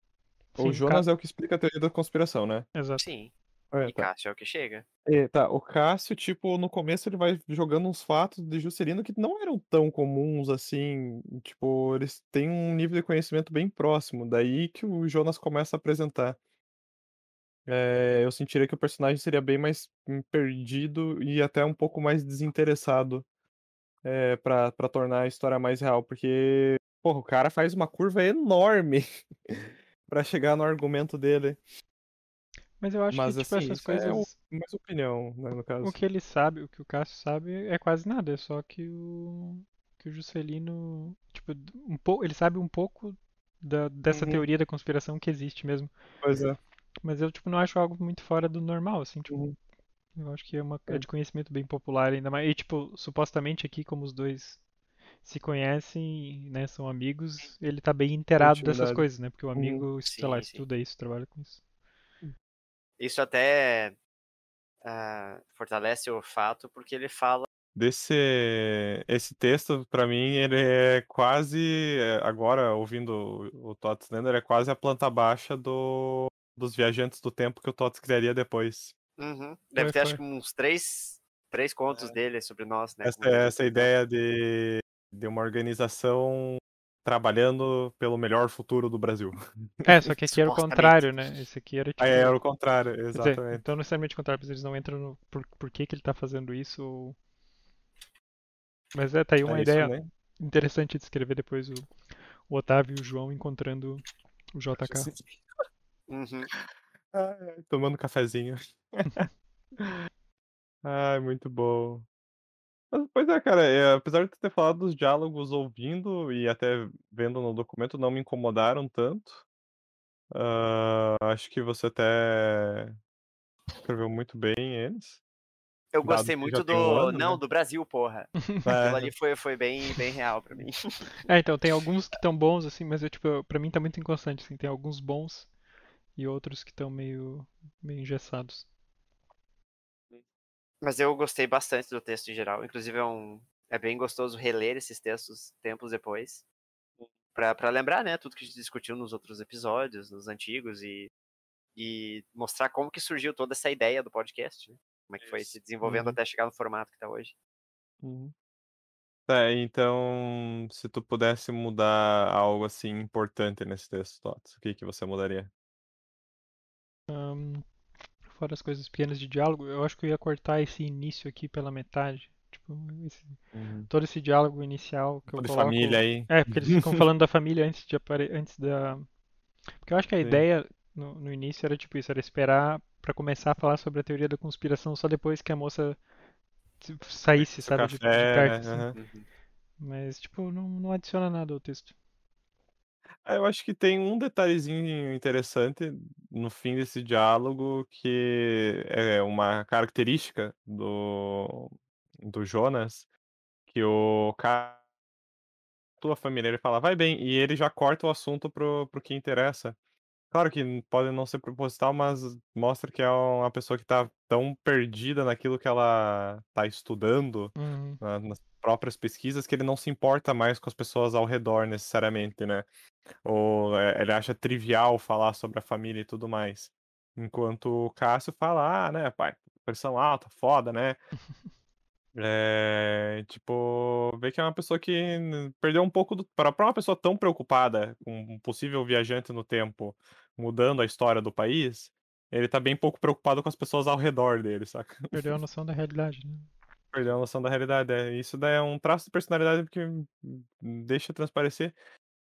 Speaker 1: Sim, o Jonas é o que explica a teoria da conspiração, né? Exato. Sim. É, e tá. Cássio é o que chega. É, tá, o Cássio, tipo, no começo ele vai jogando uns fatos de Juscelino que não eram tão comuns assim. Tipo, eles têm um nível de conhecimento bem próximo. Daí que o Jonas começa a apresentar. É, eu sentiria que o personagem seria bem mais hum, perdido e até um pouco mais desinteressado é, para tornar a história mais real, porque porra, o cara faz uma curva enorme para chegar no argumento dele.
Speaker 3: Mas eu acho mas, que tipo, assim, essas é coisas. É mais
Speaker 1: opinião, né, no caso. O que
Speaker 3: ele sabe, o que o Cássio sabe é quase nada, é só que o. que o Juscelino. Tipo, um pouco. Ele sabe um pouco da, dessa uhum. teoria da conspiração que existe mesmo. Pois é. Mas eu, tipo, não acho algo muito fora do normal, assim, tipo. Uhum. Eu acho que é, uma, é, é. de conhecimento bem popular ainda mais. E, tipo, supostamente aqui, como os dois se conhecem, né, são amigos, ele tá bem inteirado dessas coisas, né? Porque o amigo, hum, sei lá, sim. estuda isso, trabalha com isso.
Speaker 2: Isso até uh, fortalece o fato, porque ele fala.
Speaker 1: Desse esse texto, para mim, ele é quase. Eh, agora, ouvindo o, o Tots é quase a planta baixa do, dos viajantes do tempo que o Tots criaria depois. Uhum. Então, Deve
Speaker 2: foi, ter, foi. acho que, uns três, três contos é. dele sobre nós, né? Essa, é, assim, essa né?
Speaker 1: ideia de, de uma organização trabalhando pelo melhor futuro do Brasil.
Speaker 3: É, só que aqui era o contrário, né? Esse aqui era tipo... É, era o contrário, exatamente. Dizer, então, é necessariamente o contrário, eles não entram no por, por que, que ele tá fazendo isso. Mas é, tá aí é uma é ideia isso, né? interessante de escrever depois o, o Otávio e o João encontrando o JK.
Speaker 1: Uhum. Ah, tomando cafezinho. Ai, ah, muito bom. Mas, pois é, cara, é, apesar de ter falado dos diálogos ouvindo e até vendo no documento, não me incomodaram tanto. Uh, acho que você até escreveu muito bem eles. Eu
Speaker 2: gostei muito do. ano, não, né? do Brasil, porra. É. Aquilo ali foi, foi bem, bem real pra mim.
Speaker 3: É, então, tem alguns que estão bons, assim, mas eu, tipo, pra mim tá muito inconstante, assim, tem alguns bons e outros que estão meio, meio engessados.
Speaker 2: Mas eu gostei bastante do texto em geral. Inclusive, é, um, é bem gostoso reler esses textos tempos depois. para lembrar, né, tudo que a gente discutiu nos outros episódios, nos antigos, e, e mostrar como que surgiu toda essa ideia do podcast, né? Como é que foi se desenvolvendo uhum. até chegar no formato que está hoje.
Speaker 1: Uhum. É, então, se tu pudesse mudar algo assim importante nesse texto, Tots, o que, que você mudaria?
Speaker 3: Um, fora as coisas pequenas de diálogo, eu acho que eu ia cortar esse início aqui pela metade. Tipo, esse, uhum. todo esse diálogo inicial que Toda eu coloco. família aí. É, porque eles ficam falando da família antes de apare... antes da Porque eu acho que a Sim. ideia no, no, início era tipo isso, era esperar para começar a falar sobre a teoria da conspiração só depois que a moça saísse, sabe, café, de, de perto. Assim. Uhum. Mas tipo, não, não adiciona nada ao texto.
Speaker 1: Ah, eu acho que tem um detalhezinho interessante no fim desse diálogo que é uma característica do, do Jonas, que o cara tua família, ele fala, vai bem, e ele já corta o assunto pro, pro que interessa. Claro que pode não ser proposital, mas mostra que é uma pessoa que tá tão perdida naquilo que ela tá estudando, uhum. nas próprias pesquisas, que ele não se importa mais com as pessoas ao redor necessariamente, né? Ou é, ele acha trivial falar sobre a família e tudo mais. Enquanto o Cássio fala, ah, né, pai, pressão alta, foda, né? É, tipo, ver que é uma pessoa que perdeu um pouco do. Para uma pessoa tão preocupada com um possível viajante no tempo mudando a história do país, ele tá bem pouco preocupado com as pessoas ao redor dele, saca?
Speaker 3: Perdeu a noção da realidade, né?
Speaker 1: Perdeu a noção da realidade, é. Isso daí é um traço de personalidade que deixa transparecer.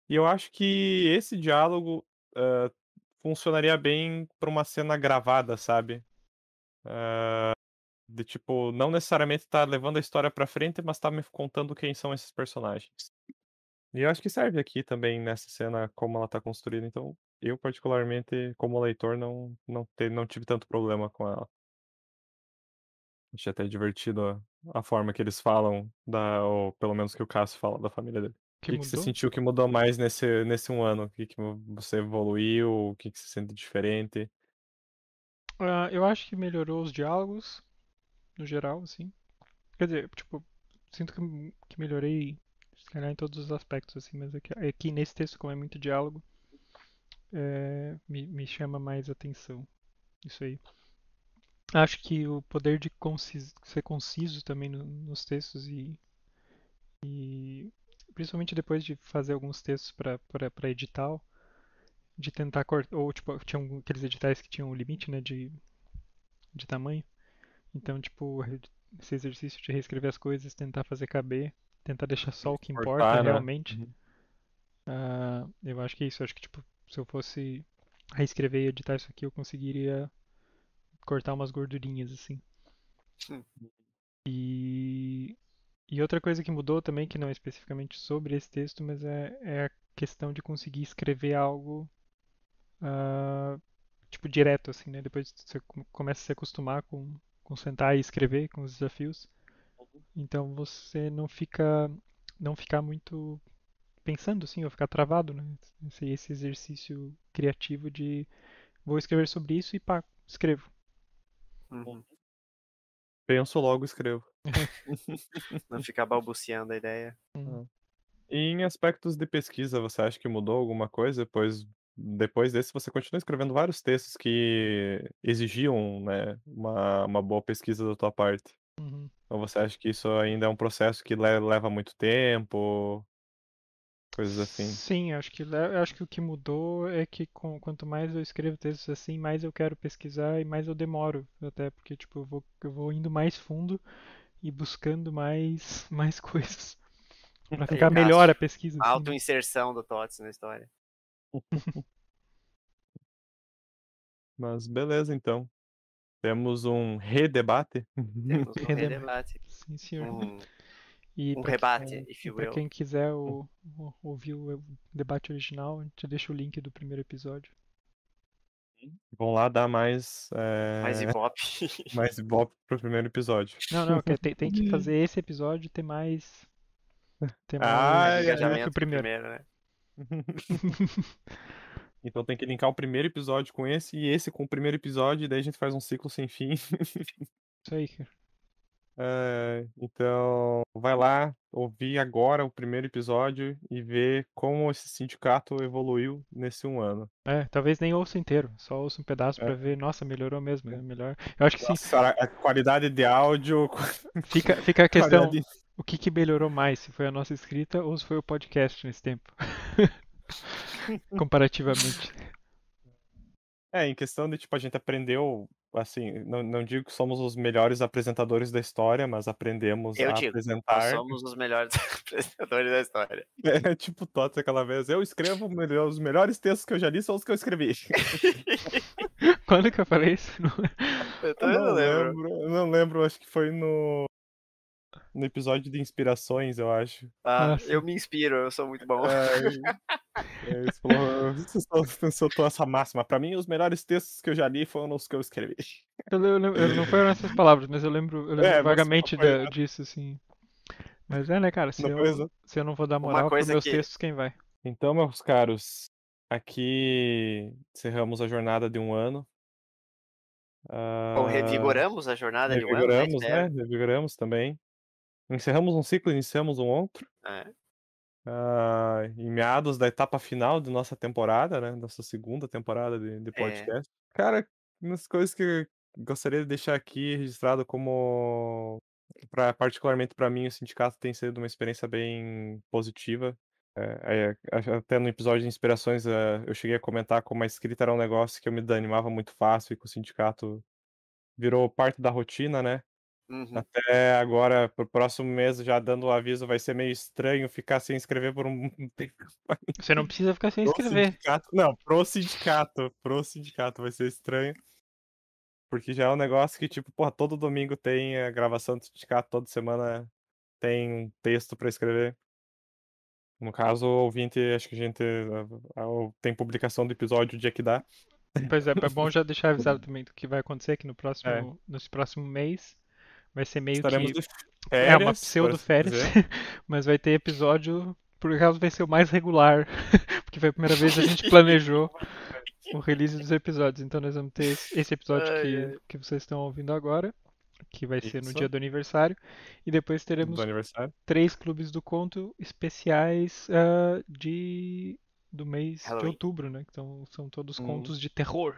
Speaker 1: E eu acho que esse diálogo uh, funcionaria bem pra uma cena gravada, sabe? Uh, de tipo, não necessariamente tá levando a história pra frente, mas tá me contando quem são esses personagens. E eu acho que serve aqui também nessa cena como ela tá construída, então eu particularmente, como leitor, não, não, te, não tive tanto problema com ela. Achei até divertido a, a forma que eles falam, da, ou pelo menos que o Cássio fala da família dele. O que, que, que, você sentiu que mudou mais nesse, nesse um ano? O que, que você evoluiu? O que, que você sente diferente?
Speaker 3: Uh, eu acho que melhorou os diálogos, no geral, assim. Quer dizer, tipo, sinto que, que melhorei, se calhar, em todos os aspectos, assim, mas aqui, é aqui é nesse texto, como é muito diálogo, é, me, me chama mais atenção. Isso aí. Acho que o poder de conciso, ser conciso também no, nos textos e, e principalmente depois de fazer alguns textos para edital, de tentar cortar, ou tipo, tinha aqueles editais que tinham um limite, né, de, de tamanho, então, tipo, esse exercício de reescrever as coisas, tentar fazer caber, tentar deixar só o que importa né? realmente. Né? Uh, eu acho que é isso. Eu acho que, tipo, se eu fosse reescrever e editar isso aqui, eu conseguiria cortar umas gordurinhas, assim. Sim. E... e outra coisa que mudou também, que não é especificamente sobre esse texto, mas é, é a questão de conseguir escrever algo uh, tipo direto, assim, né? Depois você começa a se acostumar com com sentar e escrever, com os desafios. Então você não fica não ficar muito pensando assim, ou ficar travado, né? Esse, esse exercício criativo de vou escrever sobre isso e pá, escrevo.
Speaker 4: Uhum.
Speaker 1: Penso logo escrevo.
Speaker 2: não ficar balbuciando a ideia.
Speaker 3: Uhum.
Speaker 1: É. E em aspectos de pesquisa, você acha que mudou alguma coisa? Pois depois desse você continua escrevendo vários textos que exigiam né, uma, uma boa pesquisa da tua parte. Uhum. Ou então, você acha que isso ainda é um processo que leva muito tempo? Coisas assim.
Speaker 3: Sim, acho que, acho que o que mudou é que com, quanto mais eu escrevo textos assim, mais eu quero pesquisar e mais eu demoro. Até porque tipo, eu, vou, eu vou indo mais fundo e buscando mais, mais coisas. Pra ficar melhor a pesquisa.
Speaker 2: Assim. Né? Auto-inserção do TOTS na história.
Speaker 1: Mas beleza, então. Temos um redebate.
Speaker 3: Temos um redebate. Sim, senhor. Um, e um rebate, quem, Pra quem quiser o, o, ouvir o debate original, a gente deixa o link do primeiro episódio.
Speaker 1: Vão lá dar mais. É... Mais ibope. mais ibope pro primeiro episódio. Não, não, é,
Speaker 3: tem, tem que fazer esse episódio ter mais. tem mais ah, engajamento que o primeiro. primeiro né?
Speaker 1: então tem que linkar o primeiro episódio com esse e esse com o primeiro episódio, e daí a gente faz um ciclo sem fim. Isso aí, cara. É, então, vai lá ouvir agora o primeiro episódio e ver como esse sindicato evoluiu nesse um ano.
Speaker 3: É, talvez nem ouça inteiro, só ouça um pedaço é. para ver, nossa, melhorou mesmo, é melhor. Eu acho que Nossa,
Speaker 1: sim. A qualidade de áudio. Fica, fica a questão. Qualidade...
Speaker 3: O que, que melhorou mais? Se foi a nossa escrita ou se foi o podcast nesse tempo? Comparativamente.
Speaker 1: É, em questão de, tipo, a gente aprendeu, assim, não, não digo que somos os melhores apresentadores da história, mas aprendemos eu a digo, apresentar. Nós somos
Speaker 2: os melhores apresentadores da história.
Speaker 1: É, tipo, Tots aquela vez, eu escrevo os melhores textos que eu já li são os que eu escrevi. Quando que eu falei isso? Eu também não, não lembro. lembro. Não lembro, acho que foi no no episódio de inspirações, eu acho. Ah, eu
Speaker 2: me inspiro, eu sou muito bom. É, eles
Speaker 1: é soltou essa máxima. Pra mim, os melhores textos que eu já li foram os que eu escrevi.
Speaker 3: Eu, eu não foram essas palavras, mas eu lembro, eu lembro é, vagamente de, né? disso, assim. Mas é, né, cara? Se, eu, né? se eu, não vou dar moral para meus que... textos,
Speaker 1: quem vai? Então, meus caros, aqui encerramos a jornada de um ano. Uh... Ah, Ou revigoramos a jornada revigoramos, de um ano. Né? Revigoramos, né? Revigoramos também. Encerramos um ciclo, iniciamos um outro. É. Uh, em meados da etapa final de nossa temporada, né? Nossa segunda temporada de, de é. podcast. É. Cara, umas coisas que gostaria de deixar aqui registrado como pra, particularmente para mim o sindicato tem sido uma experiência bem positiva. É, é, até no episódio de inspirações é, eu cheguei a comentar como a escrita era um negócio que eu me animava muito fácil e que o sindicato virou parte da rotina, né? Uhum. Até agora, pro próximo mês, já dando o aviso, vai ser meio estranho ficar sem escrever por um tempo. Você não precisa ficar sem pro escrever. Sindicato, não, pro sindicato. Pro sindicato vai ser estranho. Porque já é um negócio que, tipo, porra, todo domingo tem a gravação do sindicato, toda semana tem um texto para escrever. No caso, ouvinte, acho que a gente tem publicação do episódio o dia que
Speaker 3: dá. Pois é, é bom já deixar avisado também do que vai acontecer aqui no próximo, é. próximo mês. Vai ser meio Estaremos que. Férias, é uma pseudo-férias, assim mas vai ter episódio. Por acaso vai ser o mais regular, porque foi a primeira vez que a gente planejou o release dos episódios. Então nós vamos ter esse episódio ai, que, ai. que vocês estão ouvindo agora, que vai Isso. ser no dia do aniversário. E depois teremos três clubes do conto especiais uh, de do mês Halloween. de outubro, né? Então são todos hum. contos de terror.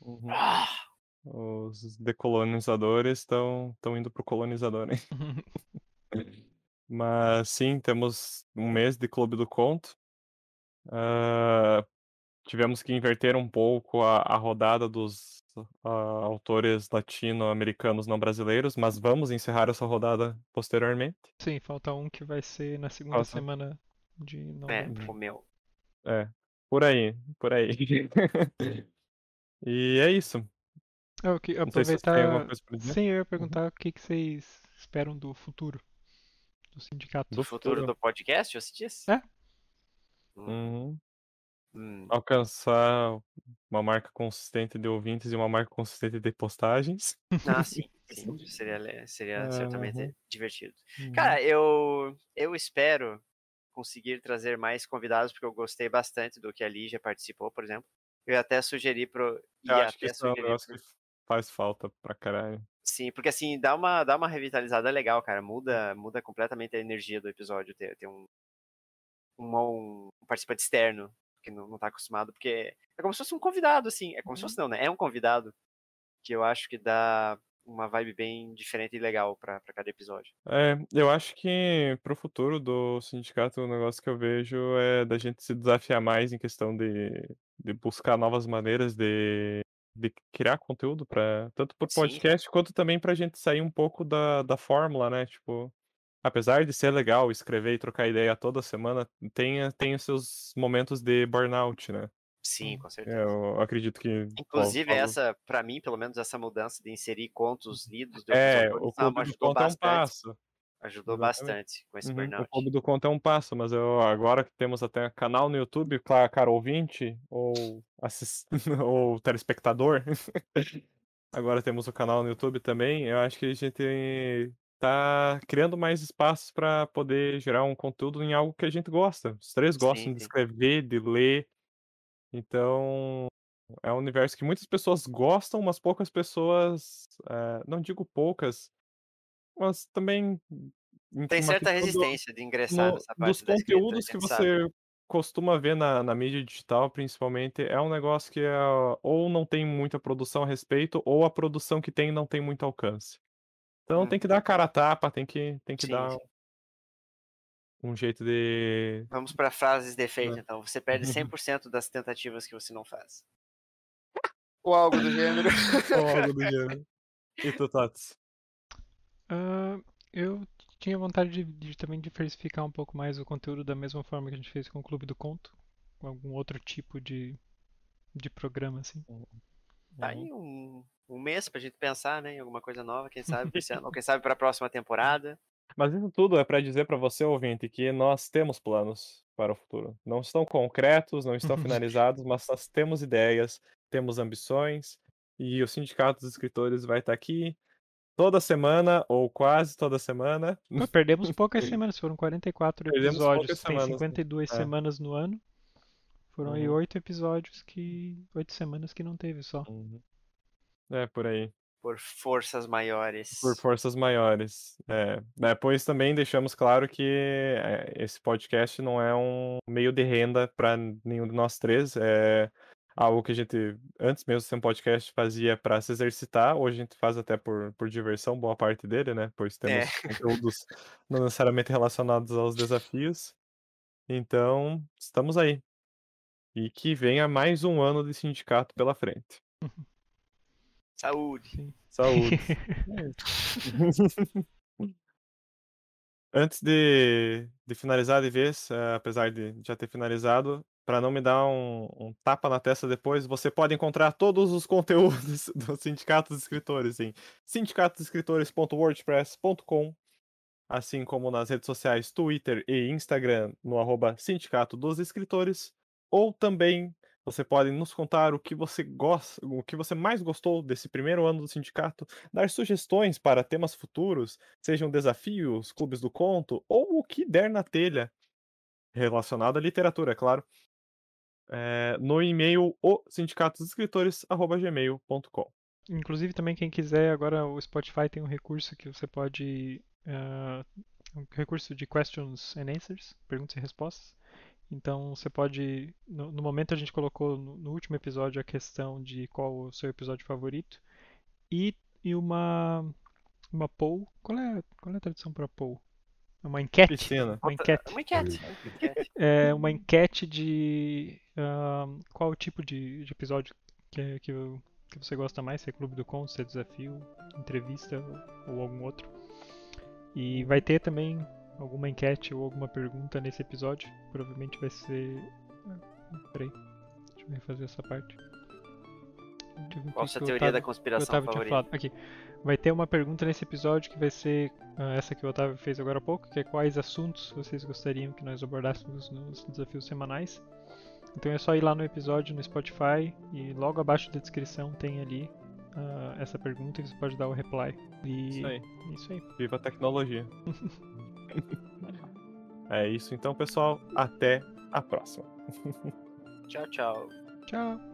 Speaker 3: Uhum. Ah! Os
Speaker 1: decolonizadores estão indo pro colonizador, hein? Mas sim, temos um mês de Clube do Conto. Uh, tivemos que inverter um pouco a, a rodada dos uh, autores latino-americanos não brasileiros, mas vamos encerrar essa rodada posteriormente.
Speaker 3: Sim, falta um que vai ser na segunda semana de é, novembro. É, o meu.
Speaker 1: É, por aí, por aí. e é isso. Eu, é, que, aproveitar... Se alguma coisa pra dizer. Sim, eu
Speaker 3: ia uhum. perguntar uhum. o que, que vocês esperam do futuro do sindicato. Do futuro do
Speaker 2: podcast, você disse? É.
Speaker 1: Hum. Uhum. hum. Alcançar uma marca consistente de ouvintes e uma marca consistente de postagens. Ah, sim. sim.
Speaker 2: Seria, seria certamente divertido. Uhum. Cara, eu, eu espero conseguir trazer mais convidados, porque eu gostei bastante do que a Lígia participou, por exemplo. Eu até sugeri pro. Eu acho que, isso, é pro... acho
Speaker 1: que faz falta pra caralho.
Speaker 2: Sim, porque assim, dá uma, dá uma revitalizada legal, cara. Muda, muda completamente a energia do episódio. Tem, um, um, um participante externo que não, não tá acostumado, porque é como se fosse um convidado, assim. É como uhum. se fosse não, né? É um convidado que eu acho que dá uma vibe bem diferente e legal para cada episódio.
Speaker 1: É, eu acho que pro futuro do sindicato, o negócio que eu vejo é da gente se desafiar mais em questão de, de buscar novas maneiras de de criar conteúdo para tanto por podcast Sim. quanto também para a gente sair um pouco da, da fórmula, né? Tipo, apesar de ser legal escrever e trocar ideia toda semana, tem, tem os seus momentos de burnout, né? Sim, com é, certeza. eu acredito que. Inclusive, Paulo...
Speaker 2: essa, para mim, pelo menos, essa mudança de inserir contos lidos do é, o É, um passo. Ajudou bastante com esse uhum, burnout. O
Speaker 1: Clube do Conto é um passo, mas eu, agora que temos até canal no YouTube, para cara ouvinte ou, assist... ou telespectador, agora temos o canal no YouTube também, eu acho que a gente tá criando mais espaços para poder gerar um conteúdo em algo que a gente gosta. Os três gostam sim, de escrever, de ler. Então, é um universo que muitas pessoas gostam, mas poucas pessoas, é, não digo poucas, mas também. Tem certa resistência de ingressar no, nessa parte. Dos conteúdos escrita, que você sabe. costuma ver na, na mídia digital, principalmente, é um negócio que é, ou não tem muita produção a respeito, ou a produção que tem não tem muito alcance. Então hum. tem que dar cara a tapa, tem que, tem que Sim. dar um jeito de.
Speaker 2: Vamos para frases de efeito, é. então. Você perde 100% das tentativas que você não faz.
Speaker 1: Ou algo do gênero. Ou algo do gênero. E tu, Tots?
Speaker 3: Ah, eu tinha vontade de, de também diversificar um pouco mais o conteúdo da mesma forma que a gente fez com o Clube do Conto, com algum outro tipo de, de programa, assim. Uhum. Tá aí
Speaker 2: um, um mês pra gente pensar, né, em alguma coisa nova, quem sabe, ou quem sabe pra próxima temporada.
Speaker 1: Mas isso tudo é para dizer para você, ouvinte, que nós temos planos para o futuro. Não estão concretos, não estão finalizados, mas nós temos ideias, temos ambições, e o Sindicato dos Escritores vai estar tá aqui toda semana, ou quase toda semana. perdemos poucas semanas, foram 44
Speaker 3: perdemos episódios, tem semanas, 52 né? É. semanas no ano. Foram uhum. aí oito episódios que. oito semanas que não teve só. Uhum.
Speaker 1: É, por aí.
Speaker 2: Por
Speaker 3: forças maiores. Por
Speaker 1: forças maiores. É. Depois também deixamos claro que é, esse podcast não é um meio de renda para nenhum de nós três. É algo que a gente, antes mesmo de ser um podcast, fazia para se exercitar. Hoje a gente faz até por, por diversão, boa parte dele, né? Pois temos é. conteúdos não necessariamente relacionados aos desafios. Então, estamos aí. E que venha mais um ano de sindicato pela frente.
Speaker 2: Saúde. Saúde.
Speaker 1: É antes de, de finalizar de vez, eh, apesar de já ter finalizado, para não me dar um, um, tapa na testa depois, você pode encontrar todos os conteúdos do Sindicato dos Escritores em sindicatodescritores.wordpress.com, assim como nas redes sociais Twitter e Instagram no arroba Sindicato dos Escritores, ou também você pode nos contar o que você gosta, o que você mais gostou desse primeiro ano do sindicato, dar sugestões para temas futuros, sejam desafios, clubes do conto ou o que der na telha relacionado à literatura, é claro é, no e-mail o sindicatosescritores@gmail.com.
Speaker 3: Inclusive também quem quiser agora o Spotify tem um recurso que você pode uh, um recurso de questions and answers, perguntas e respostas. Então você pode no, no momento a gente colocou no, no, último episódio a questão de qual o seu episódio favorito e, e uma uma poll. Qual é qual é a tradução para poll? Uma enquete. Piscina. Uma enquete. Uma enquete. É, uma enquete de. Uh, qual tipo de, de episódio que, que, que, você gosta mais? Se é Clube do Con, se é desafio, entrevista ou, ou algum outro. E vai ter também alguma enquete ou alguma pergunta nesse episódio. Provavelmente vai ser. Ah, peraí. Deixa eu refazer essa parte. Qual a sua teoria da conspiração favorita? Aqui. Vai ter uma pergunta nesse episódio que vai ser uh, essa que o Otávio fez agora há pouco, que é quais assuntos vocês gostariam que nós abordássemos nos desafios semanais. Então é só ir lá no episódio no Spotify e logo abaixo da descrição tem ali uh, essa pergunta e você pode dar o reply. E... Isso aí.
Speaker 1: Isso aí. Viva a tecnologia. é isso então, pessoal. Até a próxima. tchau, tchau. Tchau.